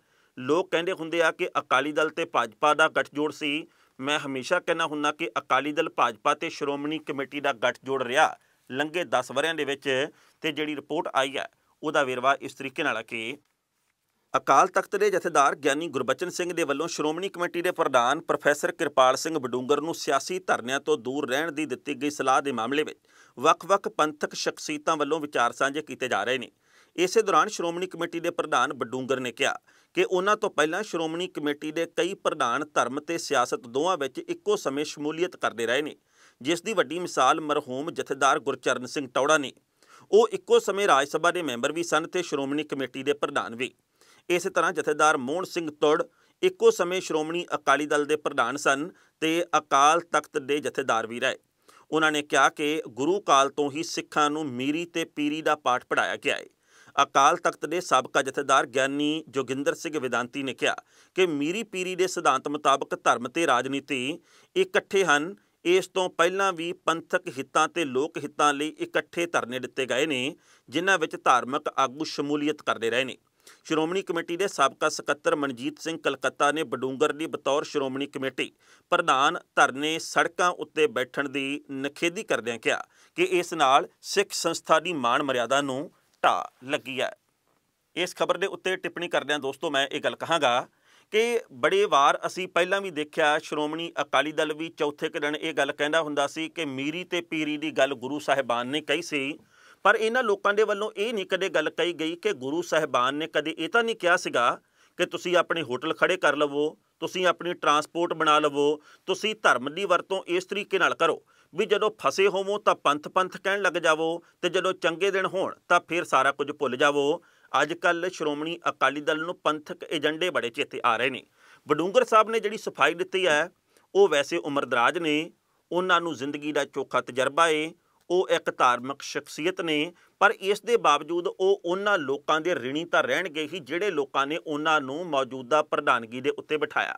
ਲੋਕ ਕਹਿੰਦੇ ਹੁੰਦੇ ਆ ਕਿ ਅਕਾਲੀ ਦਲ ਤੇ ਭਾਜਪਾ ਦਾ ਗੱਠਜੋੜ ਸੀ ਮੈਂ ਹਮੇਸ਼ਾ ਕਹਿਣਾ ਹੁੰਨਾ ਕਿ ਅਕਾਲੀ ਦਲ ਭਾਜਪਾ ਤੇ ਸ਼੍ਰੋਮਣੀ ਕਮੇਟੀ ਦਾ ਗੱਠਜੋੜ ਰਿਹਾ ਲੰਘੇ 10 ਵਰਿਆਂ ਦੇ ਵਿੱਚ ਤੇ ਜਿਹੜੀ ਰਿਪੋਰਟ ਆਈ ਹੈ ਉਹਦਾ ਵੇਰਵਾ ਇਸ ਤਰੀਕੇ ਨਾਲ ਆ ਕਿ ਅਕਾਲ ਤਖਤ ਦੇ ਜਥੇਦਾਰ ਗਿਆਨੀ ਗੁਰਬਚਨ ਸਿੰਘ ਦੇ ਵੱਲੋਂ ਸ਼੍ਰੋਮਣੀ ਕਮੇਟੀ ਦੇ ਪ੍ਰਧਾਨ ਪ੍ਰੋਫੈਸਰ ਕਿਰਪਾਲ ਸਿੰਘ ਬਡੂੰਗਰ ਨੂੰ ਸਿਆਸੀ ਧਰਨਿਆਂ ਤੋਂ ਦੂਰ ਰਹਿਣ ਦੀ ਦਿੱਤੀ ਗਈ ਸਲਾਹ ਦੇ ਮਾਮਲੇ ਵਿੱਚ ਵੱਖ-ਵੱਖ ਪੰਥਕ ਸ਼ਖਸੀਅਤਾਂ ਵੱਲੋਂ ਵਿਚਾਰ ਸਾਂਝੇ ਕੀਤੇ ਜਾ ਰਹੇ ਨੇ ਇਸੇ ਦੌਰਾਨ ਸ਼੍ਰੋਮਣੀ ਕਮੇਟੀ ਦੇ ਪ੍ਰਧਾਨ ਬਡੂੰਗਰ ਨੇ ਕਿਹਾ ਕਿ ਉਹਨਾਂ ਤੋਂ ਪਹਿਲਾਂ ਸ਼੍ਰੋਮਣੀ ਕਮੇਟੀ ਦੇ ਕਈ ਪ੍ਰਧਾਨ ਧਰਮ ਤੇ ਸਿਆਸਤ ਦੋਵਾਂ ਵਿੱਚ ਇੱਕੋ ਸਮੇਂ ਸ਼ਮੂਲੀਅਤ ਕਰਦੇ ਰਹੇ ਨੇ ਜਿਸ ਦੀ ਵੱਡੀ ਮਿਸਾਲ ਮਰਹੂਮ ਜਥੇਦਾਰ ਗੁਰਚਰਨ ਸਿੰਘ ਟੌੜਾ ਨੇ ਉਹ ਇੱਕੋ ਸਮੇਂ ਰਾਜ ਸਭਾ ਦੇ ਮੈਂਬਰ ਵੀ ਸਨ ਤੇ ਸ਼੍ਰੋਮਣੀ ਕਮੇਟੀ ਦੇ ਪ੍ਰਧਾਨ ਵੀ ਇਸੇ ਤਰ੍ਹਾਂ ਜਥੇਦਾਰ ਮੋਹਨ ਸਿੰਘ ਤੁੜ ਇੱਕੋ ਸਮੇਂ ਸ਼੍ਰੋਮਣੀ ਅਕਾਲੀ ਦਲ ਦੇ ਪ੍ਰਧਾਨ ਸਨ ਤੇ ਅਕਾਲ ਤਖਤ ਦੇ ਜਥੇਦਾਰ ਵੀ ਰਹੇ ਉਹਨਾਂ ਨੇ ਕਿਹਾ ਕਿ ਗੁਰੂ ਕਾਲ ਤੋਂ ਹੀ ਸਿੱਖਾਂ ਨੂੰ ਮੀਰੀ ਤੇ ਪੀਰੀ ਦਾ ਪਾਠ ਪੜਾਇਆ ਗਿਆ ਹੈ ਅਕਾਲ ਤਖਤ ਦੇ ਸਾਬਕਾ ਜਥੇਦਾਰ ਗਿਆਨੀ ਜੋਗਿੰਦਰ ਸਿੰਘ ਵਿਦਾਂਤੀ ਨੇ ਕਿਹਾ ਕਿ ਮੀਰੀ ਪੀਰੀ ਦੇ ਸਿਧਾਂਤ ਮੁਤਾਬਕ ਧਰਮ ਤੇ ਰਾਜਨੀਤੀ ਇਕੱਠੇ ਹਨ ਇਸ ਤੋਂ ਪਹਿਲਾਂ ਵੀ ਪੰਥਕ ਹਿੱਤਾਂ ਤੇ ਲੋਕ ਹਿੱਤਾਂ ਲਈ ਇਕੱਠੇ ਧਰਨੇ ਦਿੱਤੇ ਗਏ ਨੇ ਜਿਨ੍ਹਾਂ ਵਿੱਚ ਧਾਰਮਿਕ ਆਗੂ ਸ਼ਮੂਲੀਅਤ ਕਰਦੇ ਰਹੇ ਨੇ ਸ਼੍ਰੋਮਣੀ ਕਮੇਟੀ ਦੇ ਸਾਬਕਾ ਸਕੱਤਰ ਮਨਜੀਤ ਸਿੰਘ ਕਲਕੱਤਾ ਨੇ ਬਡੂੰਗਰ ਦੀ ਬਤੌਰ ਸ਼੍ਰੋਮਣੀ ਕਮੇਟੀ ਪ੍ਰਧਾਨ ਧਰਨੇ ਸੜਕਾਂ ਉੱਤੇ ਬੈਠਣ ਦੀ ਨਖੇਦੀ ਕਰਦਿਆਂ ਕਿਹਾ ਕਿ ਇਸ ਨਾਲ ਸਿੱਖ ਸੰਸਥਾ ਦੀ ਮਾਣ ਮਰਿਆਦਾ ਨੂੰ ਢਾ ਲੱਗੀ ਹੈ ਇਸ ਖਬਰ ਦੇ ਉੱਤੇ ਟਿੱਪਣੀ ਕਰਦਿਆਂ ਦੋਸਤੋ ਮੈਂ ਇਹ ਗੱਲ ਕਹਾਂਗਾ ਕਿ ਬੜੇ ਵਾਰ ਅਸੀਂ ਪਹਿਲਾਂ ਵੀ ਦੇਖਿਆ ਸ਼੍ਰੋਮਣੀ ਅਕਾਲੀ ਦਲ ਵੀ ਚੌਥੇ ਕਦਨ ਇਹ ਗੱਲ ਕਹਿੰਦਾ ਹੁੰਦਾ ਸੀ ਕਿ ਮੀਰੀ ਤੇ ਪੀਰੀ ਦੀ ਗੱਲ ਗੁਰੂ ਸਾਹਿਬਾਨ ਨੇ ਕਹੀ ਸੀ ਪਰ ਇਹਨਾਂ ਲੋਕਾਂ ਦੇ ਵੱਲੋਂ ਇਹ ਨਹੀਂ ਕਦੇ ਗੱਲ ਕਹੀ ਗਈ ਕਿ ਗੁਰੂ ਸਹਿਬਾਨ ਨੇ ਕਦੇ ਇਹ ਤਾਂ ਨਹੀਂ ਕਿਹਾ ਸੀਗਾ ਕਿ ਤੁਸੀਂ ਆਪਣੇ ਹੋਟਲ ਖੜੇ ਕਰ ਲਵੋ ਤੁਸੀਂ ਆਪਣੀ ਟਰਾਂਸਪੋਰਟ ਬਣਾ ਲਵੋ ਤੁਸੀਂ ਧਰਮ ਦੀ ਵਰਤੋਂ ਇਸ ਤਰੀਕੇ ਨਾਲ ਕਰੋ ਵੀ ਜਦੋਂ ਫਸੇ ਹੋਵੋ ਤਾਂ ਪੰਥ ਪੰਥ ਕਹਿਣ ਲੱਗ ਜਾਵੋ ਤੇ ਜਦੋਂ ਚੰਗੇ ਦਿਨ ਹੋਣ ਤਾਂ ਫਿਰ ਸਾਰਾ ਕੁਝ ਭੁੱਲ ਜਾਵੋ ਅੱਜ ਕੱਲ ਸ਼੍ਰੋਮਣੀ ਅਕਾਲੀ ਦਲ ਨੂੰ ਪੰਥਕ ਏਜੰਡੇ ਬੜੇ ਚੇਤੇ ਆ ਰਹੇ ਨੇ ਬਡੂੰਗਰ ਸਾਹਿਬ ਨੇ ਜਿਹੜੀ ਸਫਾਈ ਦਿੱਤੀ ਹੈ ਉਹ ਵੈਸੇ ਉਮਰਦਰਾਜ ਨੇ ਉਹਨਾਂ ਨੂੰ ਜ਼ਿੰਦਗੀ ਦਾ ਚੋਖਾ ਤਜਰਬਾ ਏ ਉਹ ਇੱਕ ਧਾਰਮਿਕ ਸ਼ਖਸੀਅਤ ਨੇ ਪਰ ਇਸ ਦੇ ਬਾਵਜੂਦ ਉਹ ਉਹਨਾਂ ਲੋਕਾਂ ਦੇ ਰਿਣੀ ਤਾਂ ਰਹਿਣਗੇ ਹੀ ਜਿਹੜੇ ਲੋਕਾਂ ਨੇ ਉਹਨਾਂ ਨੂੰ ਮੌਜੂਦਾ ਪ੍ਰਧਾਨਗੀ ਦੇ ਉੱਤੇ ਬਿਠਾਇਆ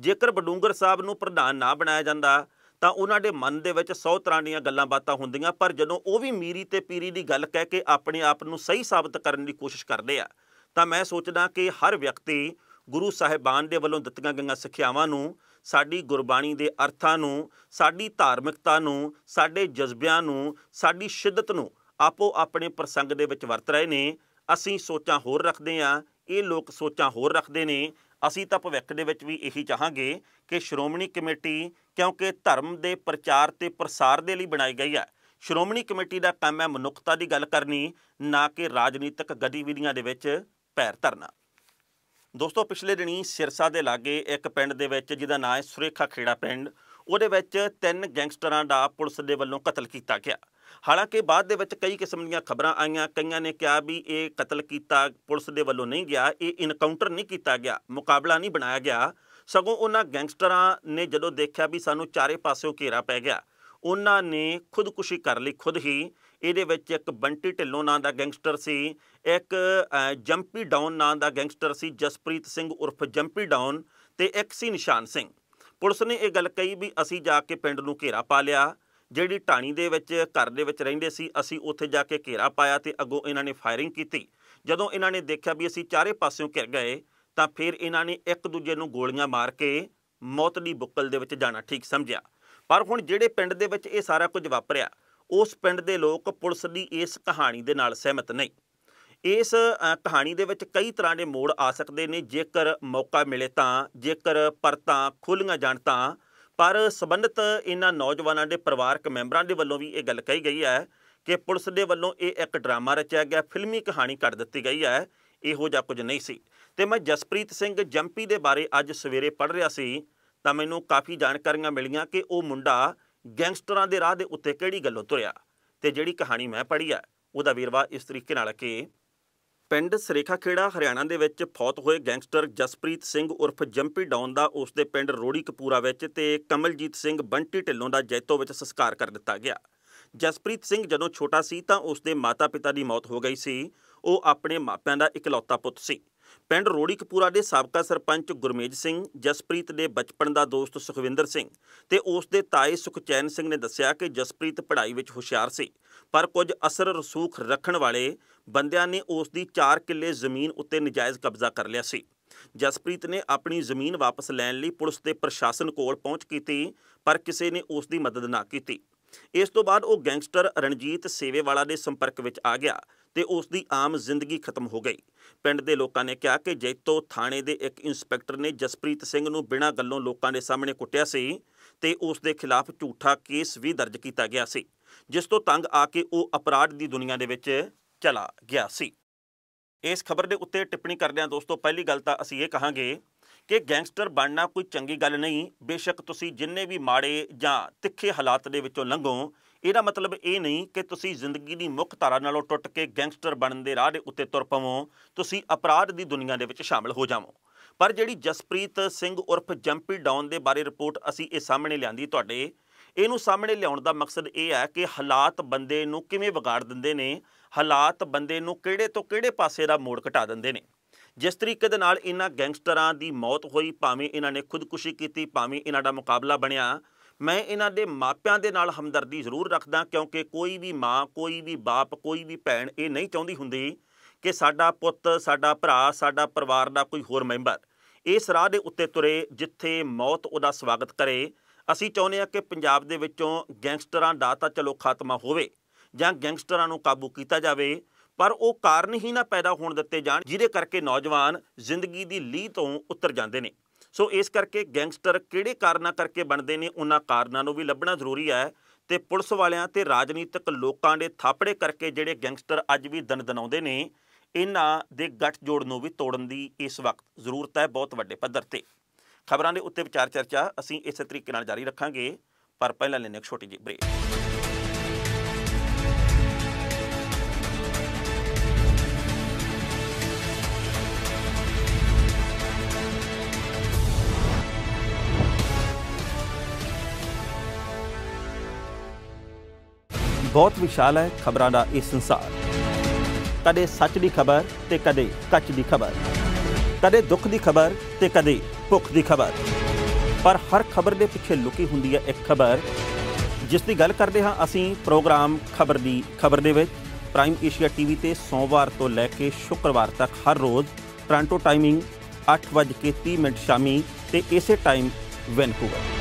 ਜੇਕਰ ਬਡੂੰਗਰ ਸਾਹਿਬ ਨੂੰ ਪ੍ਰਧਾਨ ਨਾ ਬਣਾਇਆ ਜਾਂਦਾ ਤਾਂ ਉਹਨਾਂ ਦੇ ਮਨ ਦੇ ਵਿੱਚ 100 ਤਰ੍ਹਾਂ ਦੀਆਂ ਗੱਲਾਂ ਬਾਤਾਂ ਹੁੰਦੀਆਂ ਪਰ ਜਦੋਂ ਉਹ ਵੀ ਮੀਰੀ ਤੇ ਪੀਰੀ ਦੀ ਗੱਲ ਕਹਿ ਕੇ ਆਪਣੇ ਆਪ ਨੂੰ ਸਹੀ ਸਾਬਤ ਕਰਨ ਦੀ ਕੋਸ਼ਿਸ਼ ਕਰਦੇ ਆ ਤਾਂ ਮੈਂ ਸੋਚਦਾ ਕਿ ਹਰ ਵਿਅਕਤੀ ਗੁਰੂ ਸਾਹਿਬਾਨ ਦੇ ਵੱਲੋਂ ਦਿੱਤੀਆਂ ਗਈਆਂ ਸਿੱਖਿਆਵਾਂ ਨੂੰ ਸਾਡੀ ਗੁਰਬਾਣੀ ਦੇ ਅਰਥਾਂ ਨੂੰ ਸਾਡੀ ਧਾਰਮਿਕਤਾ ਨੂੰ ਸਾਡੇ ਜਜ਼ਬਿਆਂ ਨੂੰ ਸਾਡੀ ਸ਼ਿੱਦਤ ਨੂੰ ਆਪੋ ਆਪਣੇ ਪ੍ਰਸੰਗ ਦੇ ਵਿੱਚ ਵਰਤ ਰਹੇ ਨੇ ਅਸੀਂ ਸੋਚਾਂ ਹੋਰ ਰੱਖਦੇ ਆ ਇਹ ਲੋਕ ਸੋਚਾਂ ਹੋਰ ਰੱਖਦੇ ਨੇ ਅਸੀਂ ਤਾਂ ਭਵਿੱਖ ਦੇ ਵਿੱਚ ਵੀ ਇਹੀ ਚਾਹਾਂਗੇ ਕਿ ਸ਼੍ਰੋਮਣੀ ਕਮੇਟੀ ਕਿਉਂਕਿ ਧਰਮ ਦੇ ਪ੍ਰਚਾਰ ਤੇ ਪ੍ਰਸਾਰ ਦੇ ਲਈ ਬਣਾਈ ਗਈ ਹੈ ਸ਼੍ਰੋਮਣੀ ਕਮੇਟੀ ਦਾ ਕੰਮ ਹੈ ਮਨੁੱਖਤਾ ਦੀ ਗੱਲ ਕਰਨੀ ਨਾ ਕਿ ਰਾਜਨੀਤਿਕ ਗਤੀਵਿਧੀਆਂ ਦੇ ਵਿੱਚ ਪੈਰ ਧਰਨਾ ਦੋਸਤੋ ਪਿਛਲੇ ਦਿਨੀ ਸਿਰਸਾ ਦੇ ਲਾਗੇ ਇੱਕ ਪਿੰਡ ਦੇ ਵਿੱਚ ਜਿਹਦਾ ਨਾਮ ਹੈ ਸੁਰੇਖਾ ਖੇੜਾ ਪਿੰਡ ਉਹਦੇ ਵਿੱਚ ਤਿੰਨ ਗੈਂਗਸਟਰਾਂ ਦਾ ਪੁਲਿਸ ਦੇ ਵੱਲੋਂ ਕਤਲ ਕੀਤਾ ਗਿਆ ਹਾਲਾਂਕਿ ਬਾਅਦ ਦੇ ਵਿੱਚ ਕਈ ਕਿਸਮ ਦੀਆਂ ਖਬਰਾਂ ਆਈਆਂ ਕਈਆਂ ਨੇ ਕਿਹਾ ਵੀ ਇਹ ਕਤਲ ਕੀਤਾ ਪੁਲਿਸ ਦੇ ਵੱਲੋਂ ਨਹੀਂ ਗਿਆ ਇਹ ਇਨਕਾਊਂਟਰ ਨਹੀਂ ਕੀਤਾ ਗਿਆ ਮੁਕਾਬਲਾ ਨਹੀਂ ਬਣਾਇਆ ਗਿਆ ਸਗੋਂ ਉਹਨਾਂ ਗੈਂਗਸਟਰਾਂ ਨੇ ਜਦੋਂ ਦੇਖਿਆ ਵੀ ਸਾਨੂੰ ਚਾਰੇ ਪਾਸਿਓਂ ਘੇਰਾ ਪੈ ਗਿਆ ਉਹਨਾਂ ਨੇ ਖੁਦਕੁਸ਼ੀ ਕਰ ਲਈ ਖੁਦ ਹੀ ਇਹਦੇ ਵਿੱਚ ਇੱਕ ਬੰਟੀ ਢਿੱਲੋਂ ਨਾਂ ਦਾ ਗੈਂਗਸਟਰ ਸੀ ਇੱਕ ਜੰਪੀ ਡਾਊਨ ਨਾਂ ਦਾ ਗੈਂਗਸਟਰ ਸੀ ਜਸਪ੍ਰੀਤ ਸਿੰਘ ਉਰਫ ਜੰਪੀ ਡਾਊਨ ਤੇ ਇੱਕ ਸੀ ਨਿਸ਼ਾਨ ਸਿੰਘ ਪੁਲਿਸ ਨੇ ਇਹ ਗੱਲ ਕਹੀ ਵੀ ਅਸੀਂ ਜਾ ਕੇ ਪਿੰਡ ਨੂੰ ਘੇਰਾ ਪਾ ਲਿਆ ਜਿਹੜੀ ਢਾਣੀ ਦੇ ਵਿੱਚ ਘਰ ਦੇ ਵਿੱਚ ਰਹਿੰਦੇ ਸੀ ਅਸੀਂ ਉੱਥੇ ਜਾ ਕੇ ਘੇਰਾ ਪਾਇਆ ਤੇ ਅੱਗੋਂ ਇਹਨਾਂ ਨੇ ਫਾਇਰਿੰਗ ਕੀਤੀ ਜਦੋਂ ਇਹਨਾਂ ਨੇ ਦੇਖਿਆ ਵੀ ਅਸੀਂ ਚਾਰੇ ਪਾਸਿਓਂ ਘਿਰ ਗਏ ਤਾਂ ਫਿਰ ਇਹਨਾਂ ਨੇ ਇੱਕ ਦੂਜੇ ਨੂੰ ਗੋਲੀਆਂ ਮਾਰ ਕੇ ਮੌਤ ਦੀ ਬੁੱਕਲ ਦੇ ਵਿੱਚ ਜਾਣਾ ਠੀਕ ਸਮਝਿਆ ਪਰ ਹੁਣ ਜਿਹੜੇ ਪਿੰਡ ਦੇ ਵਿੱਚ ਇਹ ਸਾਰਾ ਕੁਝ ਵਾਪਰਿਆ ਉਸ ਪਿੰਡ ਦੇ ਲੋਕ ਪੁਲਿਸ ਦੀ ਇਸ ਕਹਾਣੀ ਦੇ ਨਾਲ ਸਹਿਮਤ ਨਹੀਂ ਇਸ ਕਹਾਣੀ ਦੇ ਵਿੱਚ ਕਈ ਤਰ੍ਹਾਂ ਦੇ ਮੋੜ ਆ ਸਕਦੇ ਨੇ ਜੇਕਰ ਮੌਕਾ ਮਿਲੇ ਤਾਂ ਜੇਕਰ ਪਰਤਾਂ ਖੁੱਲੀਆਂ ਜਾਣ ਤਾਂ ਪਰ ਸਬੰਧਤ ਇਹਨਾਂ ਨੌਜਵਾਨਾਂ ਦੇ ਪਰਿਵਾਰਕ ਮੈਂਬਰਾਂ ਦੇ ਵੱਲੋਂ ਵੀ ਇਹ ਗੱਲ ਕਹੀ ਗਈ ਹੈ ਕਿ ਪੁਲਿਸ ਦੇ ਵੱਲੋਂ ਇਹ ਇੱਕ ਡਰਾਮਾ ਰਚਿਆ ਗਿਆ ਫਿਲਮੀ ਕਹਾਣੀ ਕਰ ਦਿੱਤੀ ਗਈ ਹੈ ਇਹੋ ਜਿਹਾ ਕੁਝ ਨਹੀਂ ਸੀ ਤੇ ਮੈਂ ਜਸਪ੍ਰੀਤ ਸਿੰਘ ਜੰਪੀ ਦੇ ਬਾਰੇ ਅੱਜ ਸਵੇਰੇ ਪੜ੍ਹ ਰਿਹਾ ਸੀ ਤਾਂ ਮੈਨੂੰ ਕਾਫੀ ਜਾਣਕਾਰੀਆਂ ਮਿਲੀਆਂ ਕਿ ਉਹ ਮੁੰਡਾ ਗੈਂਗਸਟਰਾਂ ਦੇ ਰਾਹ ਦੇ ਉੱਤੇ ਕਿਹੜੀ ਗੱਲੋਂ ਤੁਰਿਆ ਤੇ ਜਿਹੜੀ ਕਹਾਣੀ ਮੈਂ ਪੜ੍ਹੀ ਆ ਉਹਦਾ ਵੇਰਵਾ ਇਸ ਤਰੀਕੇ ਨਾਲ ਕਿ ਪਿੰਡ ਸਰੇਖਾ ਖੇੜਾ ਹਰਿਆਣਾ ਦੇ ਵਿੱਚ ਫੌਤ ਹੋਏ ਗੈਂਗਸਟਰ ਜਸਪ੍ਰੀਤ ਸਿੰਘ ਉਰਫ ਜੰਪੀ ਡਾਉਨ ਦਾ ਉਸ ਦੇ ਪਿੰਡ ਰੋੜੀ ਕਪੂਰਾ ਵਿੱਚ ਤੇ ਕਮਲਜੀਤ ਸਿੰਘ ਬੰਟੀ ਢਿੱਲੋਂ ਦਾ ਜੈਤੋ ਵਿੱਚ ਸੰਸਕਾਰ ਕਰ ਦਿੱਤਾ ਗਿਆ ਜਸਪ੍ਰੀਤ ਸਿੰਘ ਜਦੋਂ ਛੋਟਾ ਸੀ ਤਾਂ ਉਸ ਦੇ ਮਾਤਾ-ਪਿਤਾ ਦੀ ਮੌਤ ਹੋ ਗਈ ਸੀ ਉਹ ਆਪਣੇ ਮਾਪਿਆਂ ਦਾ ਇਕਲੌਤਾ ਪੁੱਤ ਸੀ ਪਿੰਡ ਰੋੜੀ ਕਪੂਰਾ ਦੇ ਸਾਬਕਾ ਸਰਪੰਚ ਗੁਰਮੇਜ ਸਿੰਘ ਜਸਪ੍ਰੀਤ ਦੇ ਬਚਪਨ ਦਾ ਦੋਸਤ ਸੁਖਵਿੰਦਰ ਸਿੰਘ ਤੇ ਉਸ ਦੇ ਤਾਏ ਸੁਖਚੈਨ ਸਿੰਘ ਨੇ ਦੱਸਿਆ ਕਿ ਜਸਪ੍ਰੀਤ ਪੜ੍ਹਾਈ ਵਿੱਚ ਹੁਸ਼ਿਆਰ ਸੀ ਪਰ ਕੁਝ ਅਸਰ ਰਸੂਖ ਰੱਖਣ ਵਾਲੇ ਬੰਦਿਆਂ ਨੇ ਉਸ ਦੀ 4 ਕਿੱਲੇ ਜ਼ਮੀਨ ਉੱਤੇ ਨਜਾਇਜ਼ ਕਬਜ਼ਾ ਕਰ ਲਿਆ ਸੀ ਜਸਪ੍ਰੀਤ ਨੇ ਆਪਣੀ ਜ਼ਮੀਨ ਵਾਪਸ ਲੈਣ ਲਈ ਪੁਲਿਸ ਤੇ ਪ੍ਰਸ਼ਾਸਨ ਕੋਲ ਪਹੁੰਚ ਕੀਤੀ ਪਰ ਕਿਸੇ ਨੇ ਉਸ ਦੀ ਮਦਦ ਨਾ ਕੀਤੀ ਇਸ ਤੋਂ ਬਾਅਦ ਉਹ ਗੈਂਗਸਟਰ ਰਣਜੀਤ ਸੇਵੇਵਾਲਾ ਦੇ ਸੰਪਰਕ ਵਿੱਚ ਆ ਗਿਆ ਤੇ ਉਸ ਦੀ ਆਮ ਜ਼ਿੰਦਗੀ ਖਤਮ ਹੋ ਗਈ ਪਿੰਡ ਦੇ ਲੋਕਾਂ ਨੇ ਕਿਹਾ ਕਿ ਜੈਤੋ ਥਾਣੇ ਦੇ ਇੱਕ ਇੰਸਪੈਕਟਰ ਨੇ ਜਸਪ੍ਰੀਤ ਸਿੰਘ ਨੂੰ ਬਿਨਾਂ ਗੱਲੋਂ ਲੋਕਾਂ ਦੇ ਸਾਹਮਣੇ ਕੁੱਟਿਆ ਸੀ ਤੇ ਉਸ ਦੇ ਖਿਲਾਫ ਝੂਠਾ ਕੇਸ ਵੀ ਦਰਜ ਕੀਤਾ ਗਿਆ ਸੀ ਜਿਸ ਤੋਂ ਤੰਗ ਆ ਕੇ ਉਹ ਅਪਰਾਧ ਦੀ ਦੁਨੀਆ ਦੇ ਵਿੱਚ ਚਲਾ ਗਿਆ ਸੀ ਇਸ ਖਬਰ ਦੇ ਉੱਤੇ ਟਿੱਪਣੀ ਕਰਦਿਆਂ ਦੋਸਤੋ ਪਹਿਲੀ ਗੱਲ ਤਾਂ ਅਸੀਂ ਇਹ ਕਹਾਂਗੇ ਕਿ ਗੈਂਗਸਟਰ ਬਣਨਾ ਕੋਈ ਚੰਗੀ ਗੱਲ ਨਹੀਂ ਬੇਸ਼ੱਕ ਤੁਸੀਂ ਜਿੰਨੇ ਵੀ ਮਾੜੇ ਜਾਂ ਤਿੱਖੇ ਹਾਲਾਤ ਦੇ ਵਿੱਚੋਂ ਲੰਘੋ ਇਹਦਾ ਮਤਲਬ ਇਹ ਨਹੀਂ ਕਿ ਤੁਸੀਂ ਜ਼ਿੰਦਗੀ ਦੀ ਮੁੱਖ ਧਾਰਾ ਨਾਲੋਂ ਟੁੱਟ ਕੇ ਗੈਂਗਸਟਰ ਬਣਨ ਦੇ ਰਾਹ ਦੇ ਉੱਤੇ ਤੁਰ ਪਵੋ ਤੁਸੀਂ ਅਪਰਾਧ ਦੀ ਦੁਨੀਆ ਦੇ ਵਿੱਚ ਸ਼ਾਮਲ ਹੋ ਜਾਵੋ ਪਰ ਜਿਹੜੀ ਜਸਪ੍ਰੀਤ ਸਿੰਘ ਉਰਫ ਜੰਪੀ ਡਾਊਨ ਦੇ ਬਾਰੇ ਰਿਪੋਰਟ ਅਸੀਂ ਇਹ ਸਾਹਮਣੇ ਲਿਆਂਦੀ ਤੁਹਾਡੇ ਇਹਨੂੰ ਸਾਹਮਣੇ ਲਿਆਉਣ ਦਾ ਮਕਸਦ ਇਹ ਹੈ ਕਿ ਹਾਲਾਤ ਬੰਦੇ ਨੂੰ ਕਿਵੇਂ ਵਿਗਾੜ ਦਿੰਦੇ ਨੇ ਹਾਲਾਤ ਬੰਦੇ ਨੂੰ ਕਿਹੜੇ ਤੋਂ ਕਿਹੜੇ ਪਾਸੇ ਦਾ ਮੋੜ ਘਟਾ ਦਿੰਦੇ ਨੇ ਜਿਸ ਤਰੀਕੇ ਦੇ ਨਾਲ ਇਹਨਾਂ ਗੈਂਗਸਟਰਾਂ ਦੀ ਮੌਤ ਹੋਈ ਭਾਵੇਂ ਇਹਨਾਂ ਨੇ ਖੁਦਕੁਸ਼ੀ ਕੀਤੀ ਭਾਵੇਂ ਇਹਨਾਂ ਦਾ ਮੁਕਾਬਲਾ ਬਣਿਆ ਮੈਂ ਇਹਨਾਂ ਦੇ ਮਾਪਿਆਂ ਦੇ ਨਾਲ ਹਮਦਰਦੀ ਜ਼ਰੂਰ ਰੱਖਦਾ ਕਿਉਂਕਿ ਕੋਈ ਵੀ ਮਾਂ ਕੋਈ ਵੀ ਬਾਪ ਕੋਈ ਵੀ ਭੈਣ ਇਹ ਨਹੀਂ ਚਾਹੁੰਦੀ ਹੁੰਦੀ ਕਿ ਸਾਡਾ ਪੁੱਤ ਸਾਡਾ ਭਰਾ ਸਾਡਾ ਪਰਿਵਾਰ ਦਾ ਕੋਈ ਹੋਰ ਮੈਂਬਰ ਇਸ ਰਾਹ ਦੇ ਉੱਤੇ ਤੁਰੇ ਜਿੱਥੇ ਮੌਤ ਉਹਦਾ ਸਵਾਗਤ ਕਰੇ ਅਸੀਂ ਚਾਹੁੰਦੇ ਹਾਂ ਕਿ ਪੰਜਾਬ ਦੇ ਵਿੱਚੋਂ ਗੈਂਗਸਟਰਾਂ ਦਾ ਤਾਂ ਚਲੋ ਖਾਤਮਾ ਹੋਵੇ ਜਾਂ ਗੈਂਗਸਟਰਾਂ ਨੂੰ ਕਾਬੂ ਕੀਤਾ ਜਾਵੇ ਪਰ ਉਹ ਕਾਰਨ ਹੀ ਨਾ ਪੈਦਾ ਹੋਣ ਦਿੱਤੇ ਜਾਣ ਜਿਹਦੇ ਕਰਕੇ ਨੌਜਵਾਨ ਜ਼ਿੰਦਗੀ ਦੀ ਲੀਹ ਤੋਂ ਉਤਰ ਜਾਂਦੇ ਨੇ ਸੋ ਇਸ ਕਰਕੇ ਗੈਂਗਸਟਰ ਕਿਹੜੇ ਕਾਰਨਾਂ ਕਰਕੇ ਬਣਦੇ ਨੇ ਉਹਨਾਂ ਕਾਰਨਾਂ ਨੂੰ ਵੀ ਲੱਭਣਾ ਜ਼ਰੂਰੀ ਹੈ ਤੇ ਪੁਲਿਸ ਵਾਲਿਆਂ ਤੇ ਰਾਜਨੀਤਿਕ ਲੋਕਾਂ ਦੇ ਥਾਪੜੇ ਕਰਕੇ ਜਿਹੜੇ ਗੈਂਗਸਟਰ ਅੱਜ ਵੀ ਦਨ ਦਨਾਉਂਦੇ ਨੇ ਇਹਨਾਂ ਦੇ ਗੱਠ ਜੋੜ ਨੂੰ ਵੀ ਤੋੜਨ ਦੀ ਇਸ ਵਕਤ ਜ਼ਰੂਰਤ ਹੈ ਬਹੁਤ ਵੱਡੇ ਪੱਧਰ ਤੇ ਖਬਰਾਂ ਦੇ ਉੱਤੇ ਵਿਚਾਰ ਚਰਚਾ ਅਸੀਂ ਇਸੇ ਤਰੀਕੇ ਨਾਲ ਜਾਰੀ ਰੱਖਾਂਗੇ ਪਰ ਪਹਿਲਾਂ ਲੈਣੇ ਇੱਕ ਛੋਟੀ ਜਿਹੀ ਬ੍ਰੇਕ ਬਹੁਤ ਵਿਸ਼ਾਲ ਹੈ ਖਬਰਾਂ ਦਾ ਇਹ ਸੰਸਾਰ ਕਦੇ ਸੱਚ ਦੀ ਖਬਰ ਤੇ ਕਦੇ ਕੱਚ ਦੀ ਖਬਰ ਕਦੇ ਦੁੱਖ ਦੀ ਖਬਰ ਤੇ ਕਦੇ ਭੁੱਖ ਦੀ ਖਬਰ ਪਰ ਹਰ ਖਬਰ ਦੇ ਪਿੱਛੇ ਲੁਕੀ ਹੁੰਦੀ ਹੈ ਇੱਕ ਖਬਰ ਜਿਸ ਦੀ ਗੱਲ ਕਰਦੇ ਹਾਂ ਅਸੀਂ ਪ੍ਰੋਗਰਾਮ ਖਬਰ ਦੀ ਖਬਰ ਦੇ ਵਿੱਚ ਪ੍ਰਾਈਮ ਏਸ਼ੀਆ ਟੀਵੀ ਤੇ ਸੋਮਵਾਰ ਤੋਂ ਲੈ ਕੇ ਸ਼ੁੱਕਰਵਾਰ ਤੱਕ ਹਰ ਰੋਜ਼ ਟ੍ਰਾਂਟੋ ਟਾਈਮਿੰਗ 8:30 ਮਿੰਟ ਸ਼ਾਮੀ ਤੇ ਇਸੇ ਟਾਈਮ ਵੈਨਕੂਵਰ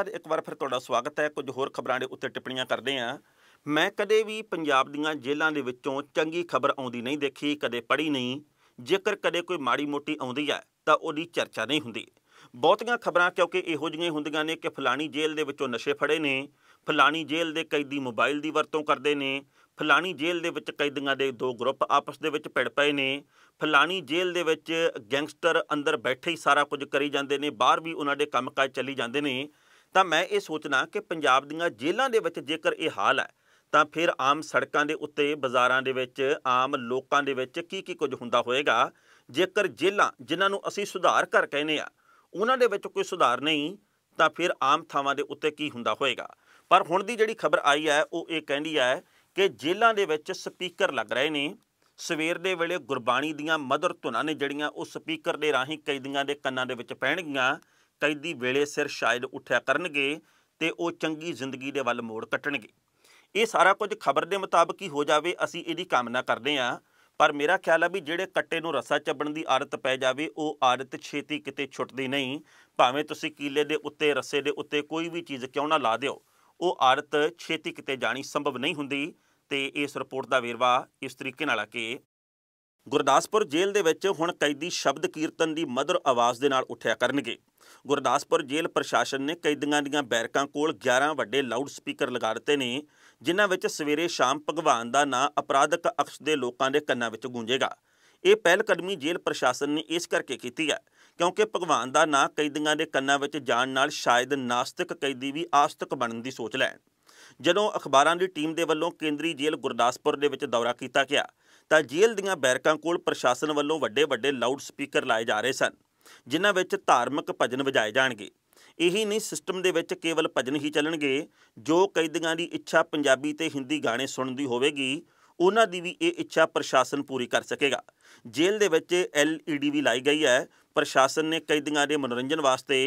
ਬਾਅਦ ਇੱਕ ਵਾਰ ਫਿਰ ਤੁਹਾਡਾ ਸਵਾਗਤ ਹੈ ਕੁਝ ਹੋਰ ਖਬਰਾਂ ਦੇ ਉੱਤੇ ਟਿੱਪਣੀਆਂ ਕਰਦੇ ਆਂ ਮੈਂ ਕਦੇ ਵੀ ਪੰਜਾਬ ਦੀਆਂ ਜੇਲ੍ਹਾਂ ਦੇ ਵਿੱਚੋਂ ਚੰਗੀ ਖਬਰ ਆਉਂਦੀ ਨਹੀਂ ਦੇਖੀ ਕਦੇ ਪੜ੍ਹੀ ਨਹੀਂ ਜੇਕਰ ਕਦੇ ਕੋਈ ਮਾੜੀ ਮੋਟੀ ਆਉਂਦੀ ਹੈ ਤਾਂ ਉਹਦੀ ਚਰਚਾ ਨਹੀਂ ਹੁੰਦੀ ਬਹੁਤੀਆਂ ਖਬਰਾਂ ਕਿਉਂਕਿ ਇਹੋ ਜਿਹੀਆਂ ਹੁੰਦੀਆਂ ਨੇ ਕਿ ਫਲਾਣੀ ਜੇਲ੍ਹ ਦੇ ਵਿੱਚੋਂ ਨਸ਼ੇ ਫੜੇ ਨੇ ਫਲਾਣੀ ਜੇਲ੍ਹ ਦੇ ਕੈਦੀ ਮੋਬਾਈਲ ਦੀ ਵਰਤੋਂ ਕਰਦੇ ਨੇ ਫਲਾਣੀ ਜੇਲ੍ਹ ਦੇ ਵਿੱਚ ਕੈਦੀਆਂ ਦੇ ਦੋ ਗਰੁੱਪ ਆਪਸ ਦੇ ਵਿੱਚ ਭਿੜ ਪਏ ਨੇ ਫਲਾਣੀ ਜੇਲ੍ਹ ਦੇ ਵਿੱਚ ਗੈਂਗਸਟਰ ਅੰਦਰ ਬੈਠੇ ਹੀ ਸਾਰਾ ਕੁਝ ਕਰੀ ਜਾਂਦੇ ਨੇ ਬਾਹਰ ਵੀ ਉਹਨਾਂ ਦੇ ਕੰਮਕਾਜ ਚੱਲੀ ਜਾਂਦੇ ਨੇ ਤਾਂ ਮੈਂ ਇਹ ਸੋਚਣਾ ਕਿ ਪੰਜਾਬ ਦੀਆਂ ਜੇਲ੍ਹਾਂ ਦੇ ਵਿੱਚ ਜੇਕਰ ਇਹ ਹਾਲ ਹੈ ਤਾਂ ਫਿਰ ਆਮ ਸੜਕਾਂ ਦੇ ਉੱਤੇ ਬਾਜ਼ਾਰਾਂ ਦੇ ਵਿੱਚ ਆਮ ਲੋਕਾਂ ਦੇ ਵਿੱਚ ਕੀ ਕੀ ਕੁਝ ਹੁੰਦਾ ਹੋਵੇਗਾ ਜੇਕਰ ਜੇਲ੍ਹਾਂ ਜਿਨ੍ਹਾਂ ਨੂੰ ਅਸੀਂ ਸੁਧਾਰ ਕਰ ਕਹਿੰਦੇ ਆ ਉਹਨਾਂ ਦੇ ਵਿੱਚ ਕੋਈ ਸੁਧਾਰ ਨਹੀਂ ਤਾਂ ਫਿਰ ਆਮ ਥਾਵਾਂ ਦੇ ਉੱਤੇ ਕੀ ਹੁੰਦਾ ਹੋਵੇਗਾ ਪਰ ਹੁਣ ਦੀ ਜਿਹੜੀ ਖਬਰ ਆਈ ਹੈ ਉਹ ਇਹ ਕਹਿੰਦੀ ਹੈ ਕਿ ਜੇਲ੍ਹਾਂ ਦੇ ਵਿੱਚ ਸਪੀਕਰ ਲੱਗ ਰਹੇ ਨੇ ਸਵੇਰ ਦੇ ਵੇਲੇ ਗੁਰਬਾਣੀ ਦੀਆਂ ਮਦਰ ਧੁਨਾਂ ਨੇ ਜਿਹੜੀਆਂ ਉਹ ਸਪੀਕਰ ਦੇ ਰਾਹੀਂ ਕੈਦੀਆਂ ਦੇ ਕੰਨਾਂ ਦੇ ਵਿੱਚ ਪੈਣਗੀਆਂ ਕੈਦੀ ਵੇਲੇ ਸਿਰ ਸ਼ਾਇਦ ਉੱਠਿਆ ਕਰਨਗੇ ਤੇ ਉਹ ਚੰਗੀ ਜ਼ਿੰਦਗੀ ਦੇ ਵੱਲ ਮੋੜ ਕੱਟਣਗੇ ਇਹ ਸਾਰਾ ਕੁਝ ਖਬਰ ਦੇ ਮੁਤਾਬਕ ਹੀ ਹੋ ਜਾਵੇ ਅਸੀਂ ਇਹਦੀ ਕਾਮਨਾ ਕਰਦੇ ਹਾਂ ਪਰ ਮੇਰਾ ਖਿਆਲ ਆ ਵੀ ਜਿਹੜੇ ਕੱਟੇ ਨੂੰ ਰਸਾ ਚੱਬਣ ਦੀ ਆਦਤ ਪੈ ਜਾਵੇ ਉਹ ਆਦਤ ਛੇਤੀ ਕਿਤੇ ਛੁੱਟਦੀ ਨਹੀਂ ਭਾਵੇਂ ਤੁਸੀਂ ਕੀਲੇ ਦੇ ਉੱਤੇ ਰਸੇ ਦੇ ਉੱਤੇ ਕੋਈ ਵੀ ਚੀਜ਼ ਕਿਉਂ ਨਾ ਲਾ ਦਿਓ ਉਹ ਆਦਤ ਛੇਤੀ ਕਿਤੇ ਜਾਣੀ ਸੰਭਵ ਨਹੀਂ ਹੁੰਦੀ ਤੇ ਇਸ ਰਿਪੋਰਟ ਦਾ ਵੇਰਵਾ ਇਸ ਤਰੀਕੇ ਨਾਲ ਆ ਕਿ ਗੁਰਦਾਸਪੁਰ ਜੇਲ੍ਹ ਦੇ ਵਿੱਚ ਹੁਣ ਕੈਦੀ ਸ਼ਬਦ ਕੀਰਤਨ ਦੀ ਮਧੁਰ ਆਵਾਜ਼ ਦੇ ਨਾਲ ਉੱਠਿਆ ਕਰਨਗੇ ਗੁਰਦਾਸਪੁਰ ਜੇਲ੍ਹ ਪ੍ਰਸ਼ਾਸਨ ਨੇ ਕੈਦੀਆਂ ਦੀਆਂ ਬੈਰਕਾਂ ਕੋਲ 11 ਵੱਡੇ ਲਾਊਡ ਸਪੀਕਰ ਲਗਾ ਦਿੱਤੇ ਨੇ ਜਿਨ੍ਹਾਂ ਵਿੱਚ ਸਵੇਰੇ ਸ਼ਾਮ ਭਗਵਾਨ ਦਾ ਨਾਂ ਅਪਰਾਧਕ ਅਕਸ਼ ਦੇ ਲੋਕਾਂ ਦੇ ਕੰਨਾਂ ਵਿੱਚ ਗੂੰਜੇਗਾ ਇਹ ਪਹਿਲ ਕਦਮੀ ਜੇਲ੍ਹ ਪ੍ਰਸ਼ਾਸਨ ਨੇ ਇਸ ਕਰਕੇ ਕੀਤੀ ਹੈ ਕਿਉਂਕਿ ਭਗਵਾਨ ਦਾ ਨਾਂ ਕੈਦੀਆਂ ਦੇ ਕੰਨਾਂ ਵਿੱਚ ਜਾਣ ਨਾਲ ਸ਼ਾਇਦ ਨਾਸਤਿਕ ਕੈਦੀ ਵੀ ਆਸਤਿਕ ਬਣਨ ਦੀ ਸੋਚ ਲੈਣ ਜਦੋਂ ਅਖਬਾਰਾਂ ਦੀ ਟੀਮ ਦੇ ਵੱਲੋਂ ਕੇਂਦਰੀ ਜੇਲ੍ਹ ਗੁਰਦਾਸਪੁਰ ਦੇ ਵਿੱਚ ਦੌਰਾ ਕੀਤਾ ਗਿਆ ਤਾਂ ਜੇਲ੍ਹ ਦੀਆਂ ਬੈਰਕਾਂ ਕੋਲ ਪ੍ਰਸ਼ਾਸਨ ਵੱਲੋਂ ਵੱਡੇ ਵੱਡੇ ਲਾਊਡ ਸਪੀਕਰ ਲਾਏ ਜਾ ਰਹੇ ਸਨ ਜਿਨ੍ਹਾਂ ਵਿੱਚ ਧਾਰਮਿਕ ਭਜਨ ਵਜਾਏ ਜਾਣਗੇ ਇਹੀ ਨਹੀਂ ਸਿਸਟਮ ਦੇ ਵਿੱਚ ਕੇਵਲ ਭਜਨ ਹੀ ਚੱਲਣਗੇ ਜੋ ਕੈਦੀਆਂ ਦੀ ਇੱਛਾ ਪੰਜਾਬੀ ਤੇ ਹਿੰਦੀ ਗਾਣੇ ਸੁਣਨ ਦੀ ਹੋਵੇਗੀ ਉਹਨਾਂ ਦੀ ਵੀ ਇਹ ਇੱਛਾ ਪ੍ਰਸ਼ਾਸਨ ਪੂਰੀ ਕਰ ਸਕੇਗਾ ਜੇਲ੍ਹ ਦੇ ਵਿੱਚ ਐਲਈਡੀ ਵੀ ਲਾਈ ਗਈ ਹੈ ਪ੍ਰਸ਼ਾਸਨ ਨੇ ਕੈਦੀਆਂ ਦੇ ਮਨੋਰੰਜਨ ਵਾਸਤੇ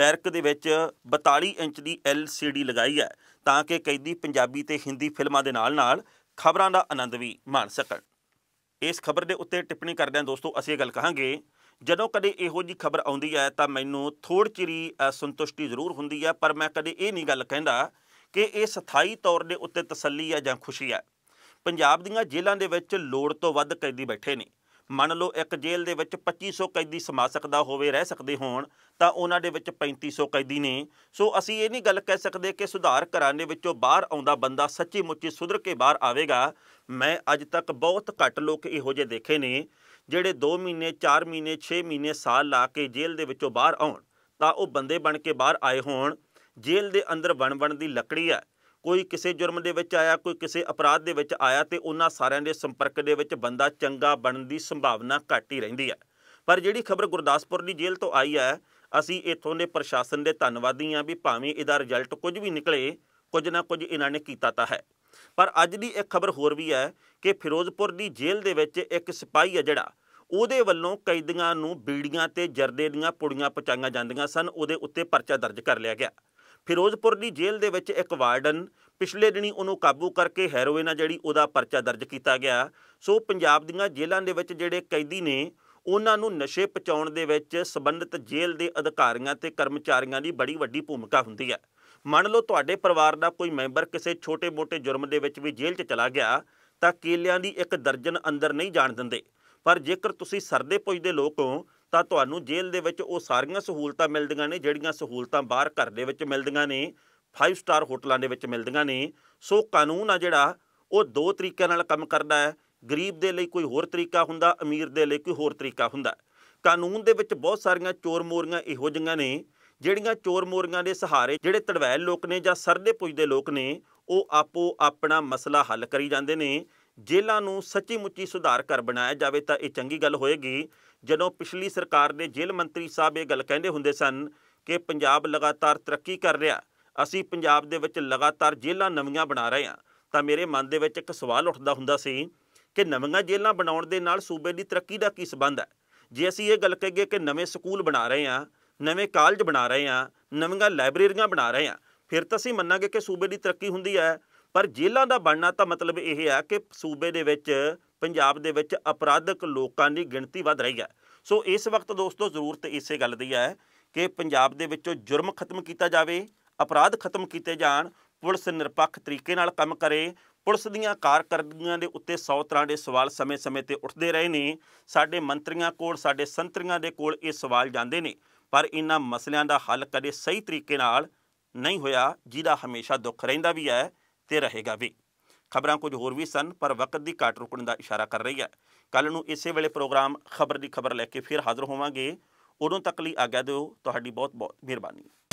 ਬੈਰਕ ਦੇ ਵਿੱਚ 42 ਇੰਚ ਦੀ ਐਲਸੀਡੀ ਲਗਾਈ ਹੈ ਤਾਂ ਕਿ ਕੈਦੀ ਪੰਜਾਬੀ ਤੇ ਹਿੰਦੀ ਫਿਲਮਾਂ ਦੇ ਨਾਲ-ਨਾਲ ਖਬਰਾਂ ਦਾ ਆਨੰਦ ਵੀ ਮਾਣ ਸਕਣ ਇਸ ਖਬਰ ਦੇ ਉੱਤੇ ਟਿੱਪਣੀ ਕਰਦੇ ਹਾਂ ਦੋਸਤੋ ਅਸੀਂ ਇਹ ਗੱਲ ਕਹਾਂਗੇ ਜਦੋਂ ਕਦੇ ਇਹੋ ਜੀ ਖਬਰ ਆਉਂਦੀ ਹੈ ਤਾਂ ਮੈਨੂੰ ਥੋੜੀ ਚਿਰੀ ਸੰਤੁਸ਼ਟੀ ਜ਼ਰੂਰ ਹੁੰਦੀ ਹੈ ਪਰ ਮੈਂ ਕਦੇ ਇਹ ਨਹੀਂ ਗੱਲ ਕਹਿੰਦਾ ਕਿ ਇਹ ਸਥਾਈ ਤੌਰ ਦੇ ਉੱਤੇ ਤਸੱਲੀ ਹੈ ਜਾਂ ਖੁਸ਼ੀ ਹੈ ਪੰਜਾਬ ਦੀਆਂ ਜੇਲ੍ਹਾਂ ਦੇ ਵਿੱਚ ਲੋੜ ਤੋਂ ਵੱਧ ਕੈਦੀ ਬੈਠੇ ਨੇ ਮੰਨ ਲਓ ਇੱਕ ਜੇਲ੍ਹ ਦੇ ਵਿੱਚ 2500 ਕੈਦੀ ਸਮਾ ਸਕਦਾ ਹੋਵੇ ਰਹਿ ਸਕਦੇ ਹੋਣ ਤਾਂ ਉਹਨਾਂ ਦੇ ਵਿੱਚ 3500 ਕੈਦੀ ਨੇ ਸੋ ਅਸੀਂ ਇਹ ਨਹੀਂ ਗੱਲ ਕਹਿ ਸਕਦੇ ਕਿ ਸੁਧਾਰ ਦੇ ਵਿੱਚੋਂ ਬਾਹਰ ਆਉਂਦਾ ਬੰਦਾ ਸੱਚੀ ਮੁੱਚੀ ਸੁਧਰ ਕੇ ਬਾਹਰ ਆਵੇਗਾ ਮੈਂ ਅੱਜ ਤੱਕ ਬਹੁਤ ਘੱਟ ਲੋਕ ਇਹੋ ਜਿਹੇ ਦੇਖੇ ਨੇ ਜਿਹੜੇ 2 ਮਹੀਨੇ 4 ਮਹੀਨੇ 6 ਮਹੀਨੇ ਸਾਲ ਲਾ ਕੇ ਜੇਲ੍ਹ ਦੇ ਵਿੱਚੋਂ ਬਾਹਰ ਆਉਣ ਤਾਂ ਉਹ ਬੰਦੇ ਬਣ ਕੇ ਬਾਹਰ ਆਏ ਹੋਣ ਜੇਲ੍ਹ ਦੇ ਅੰਦਰ ਬਣ ਬਣ ਦੀ ਲੱਕੜੀ ਹੈ ਕੋਈ ਕਿਸੇ ਜੁਰਮ ਦੇ ਵਿੱਚ ਆਇਆ ਕੋਈ ਕਿਸੇ ਅਪਰਾਧ ਦੇ ਵਿੱਚ ਆਇਆ ਤੇ ਉਹਨਾਂ ਸਾਰਿਆਂ ਦੇ ਸੰਪਰਕ ਦੇ ਵਿੱਚ ਬੰਦਾ ਚੰਗਾ ਬਣਨ ਦੀ ਸੰਭਾਵਨਾ ਘੱਟ ਹੀ ਰਹਿੰਦੀ ਹੈ ਪਰ ਜਿਹੜੀ ਖਬਰ ਗੁਰਦਾਸਪੁਰ ਦੀ ਜੇਲ੍ਹ ਤੋਂ ਆਈ ਹੈ ਅਸੀਂ ਇੱਥੋਂ ਦੇ ਪ੍ਰਸ਼ਾਸਨ ਦੇ ਧੰਨਵਾਦੀ ਹਾਂ ਵੀ ਭਾਵੇਂ ਇਹਦਾ ਰਿਜ਼ਲਟ ਕੁਝ ਵੀ ਨਿਕਲੇ ਕੁਝ ਨਾ ਕੁਝ ਇਹਨਾਂ ਨੇ ਕੀਤਾ ਤਾਂ ਹੈ ਪਰ ਅੱਜ ਦੀ ਇੱਕ ਖਬਰ ਹੋਰ ਵੀ ਹੈ ਕਿ ਫਿਰੋਜ਼ਪੁਰ ਦੀ ਜੇਲ੍ਹ ਦੇ ਵਿੱਚ ਇੱਕ ਸਿਪਾਹੀ ਹੈ ਜਿਹੜਾ ਉਹਦੇ ਵੱਲੋਂ ਕੈਦੀਆਂ ਨੂੰ ਬੀੜੀਆਂ ਤੇ ਜਰਦੇ ਦੀਆਂ ਪੁੜੀਆਂ ਪਹੁੰਚਾਈਆਂ ਜਾਂਦੀਆਂ ਸਨ ਉਹਦੇ ਉੱਤੇ ਪਰਚਾ ਦਰਜ ਕਰ ਲਿਆ ਗਿਆ ਫਿਰੋਜ਼ਪੁਰ ਦੀ ਜੇਲ੍ਹ ਦੇ ਵਿੱਚ ਇੱਕ ਵਾਰਡਨ ਪਿਛਲੇ ਦਿਨੀ ਉਹਨੂੰ ਕਾਬੂ ਕਰਕੇ ਹੈਰੋਇਨ ਆ ਜਿਹੜੀ ਉਹਦਾ ਪਰਚਾ ਦਰਜ ਕੀਤਾ ਗਿਆ ਸੋ ਪੰਜਾਬ ਦੀਆਂ ਜੇਲ੍ਹਾਂ ਦੇ ਵਿੱਚ ਜਿਹੜੇ ਕੈਦੀ ਨੇ ਉਹਨਾਂ ਨੂੰ ਨਸ਼ੇ ਪਹੁੰਚਾਉਣ ਦੇ ਵਿੱਚ ਸਬੰਧਤ ਜੇਲ੍ਹ ਦੇ ਅਧਿਕਾਰੀਆਂ ਤੇ ਕਰਮਚਾਰੀਆਂ ਦੀ ਬੜੀ ਵੱਡੀ ਭੂਮਿਕਾ ਹੁੰਦੀ ਹੈ ਮੰਨ ਲਓ ਤੁਹਾਡੇ ਪਰਿਵਾਰ ਦਾ ਕੋਈ ਮੈਂਬਰ ਕਿਸੇ ਛੋਟੇ-ਮੋਟੇ ਜੁਰਮ ਦੇ ਵਿੱਚ ਵੀ ਜੇਲ੍ਹ 'ਚ ਚਲਾ ਗਿਆ ਤਾਂ ਕੇਲਿਆਂ ਦੀ ਇੱਕ ਦਰਜਨ ਅੰਦਰ ਨਹੀਂ ਜਾਣ ਦਿੰਦੇ ਪਰ ਜੇਕਰ ਤੁਸੀਂ ਸਰਦੇ ਪੁੱਜਦੇ ਲੋਕ ਹੋ ਤਾਂ ਤੁਹਾਨੂੰ ਜੇਲ੍ਹ ਦੇ ਵਿੱਚ ਉਹ ਸਾਰੀਆਂ ਸਹੂਲਤਾਂ ਮਿਲਦੀਆਂ ਨੇ ਜਿਹੜੀਆਂ ਸਹੂਲਤਾਂ ਬਾਹਰ ਘਰ ਦੇ ਵਿੱਚ ਮਿਲਦੀਆਂ ਨੇ 5 ਸਟਾਰ ਹੋਟਲਾਂ ਦੇ ਵਿੱਚ ਮਿਲਦੀਆਂ ਨੇ ਸੋ ਕਾਨੂੰਨ ਆ ਜਿਹੜਾ ਉਹ ਦੋ ਤਰੀਕਿਆਂ ਨਾਲ ਕੰਮ ਕਰਦਾ ਹੈ ਗਰੀਬ ਦੇ ਲਈ ਕੋਈ ਹੋਰ ਤਰੀਕਾ ਹੁੰਦਾ ਅਮੀਰ ਦੇ ਲਈ ਕੋਈ ਹੋਰ ਤਰੀਕਾ ਹੁੰਦਾ ਕਾਨੂੰਨ ਦੇ ਵਿੱਚ ਬਹੁਤ ਸਾਰੀਆਂ ਚੋਰ ਮੋਰੀਆਂ ਇਹੋ ਜਿਹੀਆਂ ਨੇ ਜਿਹੜੀਆਂ ਚੋਰ ਮੋਰੀਆਂ ਦੇ ਸਹਾਰੇ ਜਿਹੜੇ ਤੜਵੈਲ ਲੋਕ ਨੇ ਜਾਂ ਸਰਦੇ ਪੁੱਜਦੇ ਲੋਕ ਨੇ ਉਹ ਆਪੋ ਆਪਣਾ ਮਸਲਾ ਹੱਲ ਕਰੀ ਜਾਂਦੇ ਨੇ ਜੇਲਾਂ ਨੂੰ ਸੱਚੀ ਮੁੱਚੀ ਸੁਧਾਰ ਕਰ ਬਣਾਇਆ ਜਾਵੇ ਤਾਂ ਇਹ ਚੰਗੀ ਗੱਲ ਹੋਏਗੀ ਜਦੋਂ ਪਿਛਲੀ ਸਰਕਾਰ ਦੇ ਜੇਲ੍ਹ ਮੰਤਰੀ ਸਾਹਿਬ ਇਹ ਗੱਲ ਕਹਿੰਦੇ ਹੁੰਦੇ ਸਨ ਕਿ ਪੰਜਾਬ ਲਗਾਤਾਰ ਤਰੱਕੀ ਕਰ ਰਿਹਾ ਅਸੀਂ ਪੰਜਾਬ ਦੇ ਵਿੱਚ ਲਗਾਤਾਰ ਜੇਲ੍ਹਾਂ ਨਵੀਆਂ ਬਣਾ ਰਹੇ ਹਾਂ ਤਾਂ ਮੇਰੇ ਮਨ ਦੇ ਵਿੱਚ ਇੱਕ ਸਵਾਲ ਉੱਠਦਾ ਹੁੰਦਾ ਸੀ ਕਿ ਨਵੀਆਂ ਜੇਲ੍ਹਾਂ ਬਣਾਉਣ ਦੇ ਨਾਲ ਸੂਬੇ ਦੀ ਤਰੱਕੀ ਦਾ ਕੀ ਸਬੰਧ ਹੈ ਜੇ ਅਸੀਂ ਇਹ ਗੱਲ ਕਹੀਏ ਕਿ ਨਵੇਂ ਸਕੂਲ ਬਣਾ ਰਹੇ ਹਾਂ ਨਵੇਂ ਕਾਲਜ ਬਣਾ ਰਹੇ ਆ ਨਵੀਆਂ ਲਾਇਬ੍ਰੇਰੀਆਂ ਬਣਾ ਰਹੇ ਆ ਫਿਰ ਤਾਂ ਅਸੀਂ ਮੰਨਾਂਗੇ ਕਿ ਸੂਬੇ ਦੀ ਤਰੱਕੀ ਹੁੰਦੀ ਹੈ ਪਰ ਜੇਲ੍ਹਾਂ ਦਾ ਬਣਨਾ ਤਾਂ ਮਤਲਬ ਇਹ ਹੈ ਕਿ ਸੂਬੇ ਦੇ ਵਿੱਚ ਪੰਜਾਬ ਦੇ ਵਿੱਚ ਅਪਰਾਧਕ ਲੋਕਾਂ ਦੀ ਗਿਣਤੀ ਵੱਧ ਰਹੀ ਹੈ ਸੋ ਇਸ ਵਕਤ ਦੋਸਤੋ ਜ਼ਰੂਰਤ ਇਸੇ ਗੱਲ ਦੀ ਹੈ ਕਿ ਪੰਜਾਬ ਦੇ ਵਿੱਚੋਂ ਜੁਰਮ ਖਤਮ ਕੀਤਾ ਜਾਵੇ ਅਪਰਾਧ ਖਤਮ ਕੀਤੇ ਜਾਣ ਪੁਲਿਸ ਨਿਰਪੱਖ ਤਰੀਕੇ ਨਾਲ ਕੰਮ ਕਰੇ ਪੁਲਿਸ ਦੀਆਂ ਕਾਰਕਰਦਗੀਆਂ ਦੇ ਉੱਤੇ 100 ਤਰ੍ਹਾਂ ਦੇ ਸਵਾਲ ਸਮੇਂ-ਸਮੇਂ ਤੇ ਉੱਠਦੇ ਰਹੇ ਨੇ ਸਾਡੇ ਮੰਤਰੀਆਂ ਕੋਲ ਸਾਡੇ ਸੰਤਰੀਆਂ ਦੇ ਕੋਲ ਇਹ ਸਵਾਲ ਜਾਂਦੇ ਨੇ ਪਰ ਇਹਨਾਂ ਮਸਲਿਆਂ ਦਾ ਹੱਲ ਕਦੇ ਸਹੀ ਤਰੀਕੇ ਨਾਲ ਨਹੀਂ ਹੋਇਆ ਜਿਹਦਾ ਹਮੇਸ਼ਾ ਦੁੱਖ ਰਹਿੰਦਾ ਵੀ ਹੈ ਤੇ ਰਹੇਗਾ ਵੀ ਖਬਰਾਂ ਕੁਝ ਹੋਰ ਵੀ ਸਨ ਪਰ ਵਕਤ ਦੀ ਘਾਟ ਰੁਕਣ ਦਾ ਇਸ਼ਾਰਾ ਕਰ ਰਹੀ ਹੈ ਕੱਲ ਨੂੰ ਇਸੇ ਵੇਲੇ ਪ੍ਰੋਗਰਾਮ ਖਬਰ ਦੀ ਖਬਰ ਲੈ ਕੇ ਫਿਰ ਹਾਜ਼ਰ ਹੋਵਾਂਗੇ ਉਦੋਂ ਤੱਕ ਲਈ ਆਗਿਆ ਦਿਓ ਤੁਹਾਡੀ ਬਹੁਤ ਬਹੁਤ ਮਿਹਰਬਾਨੀ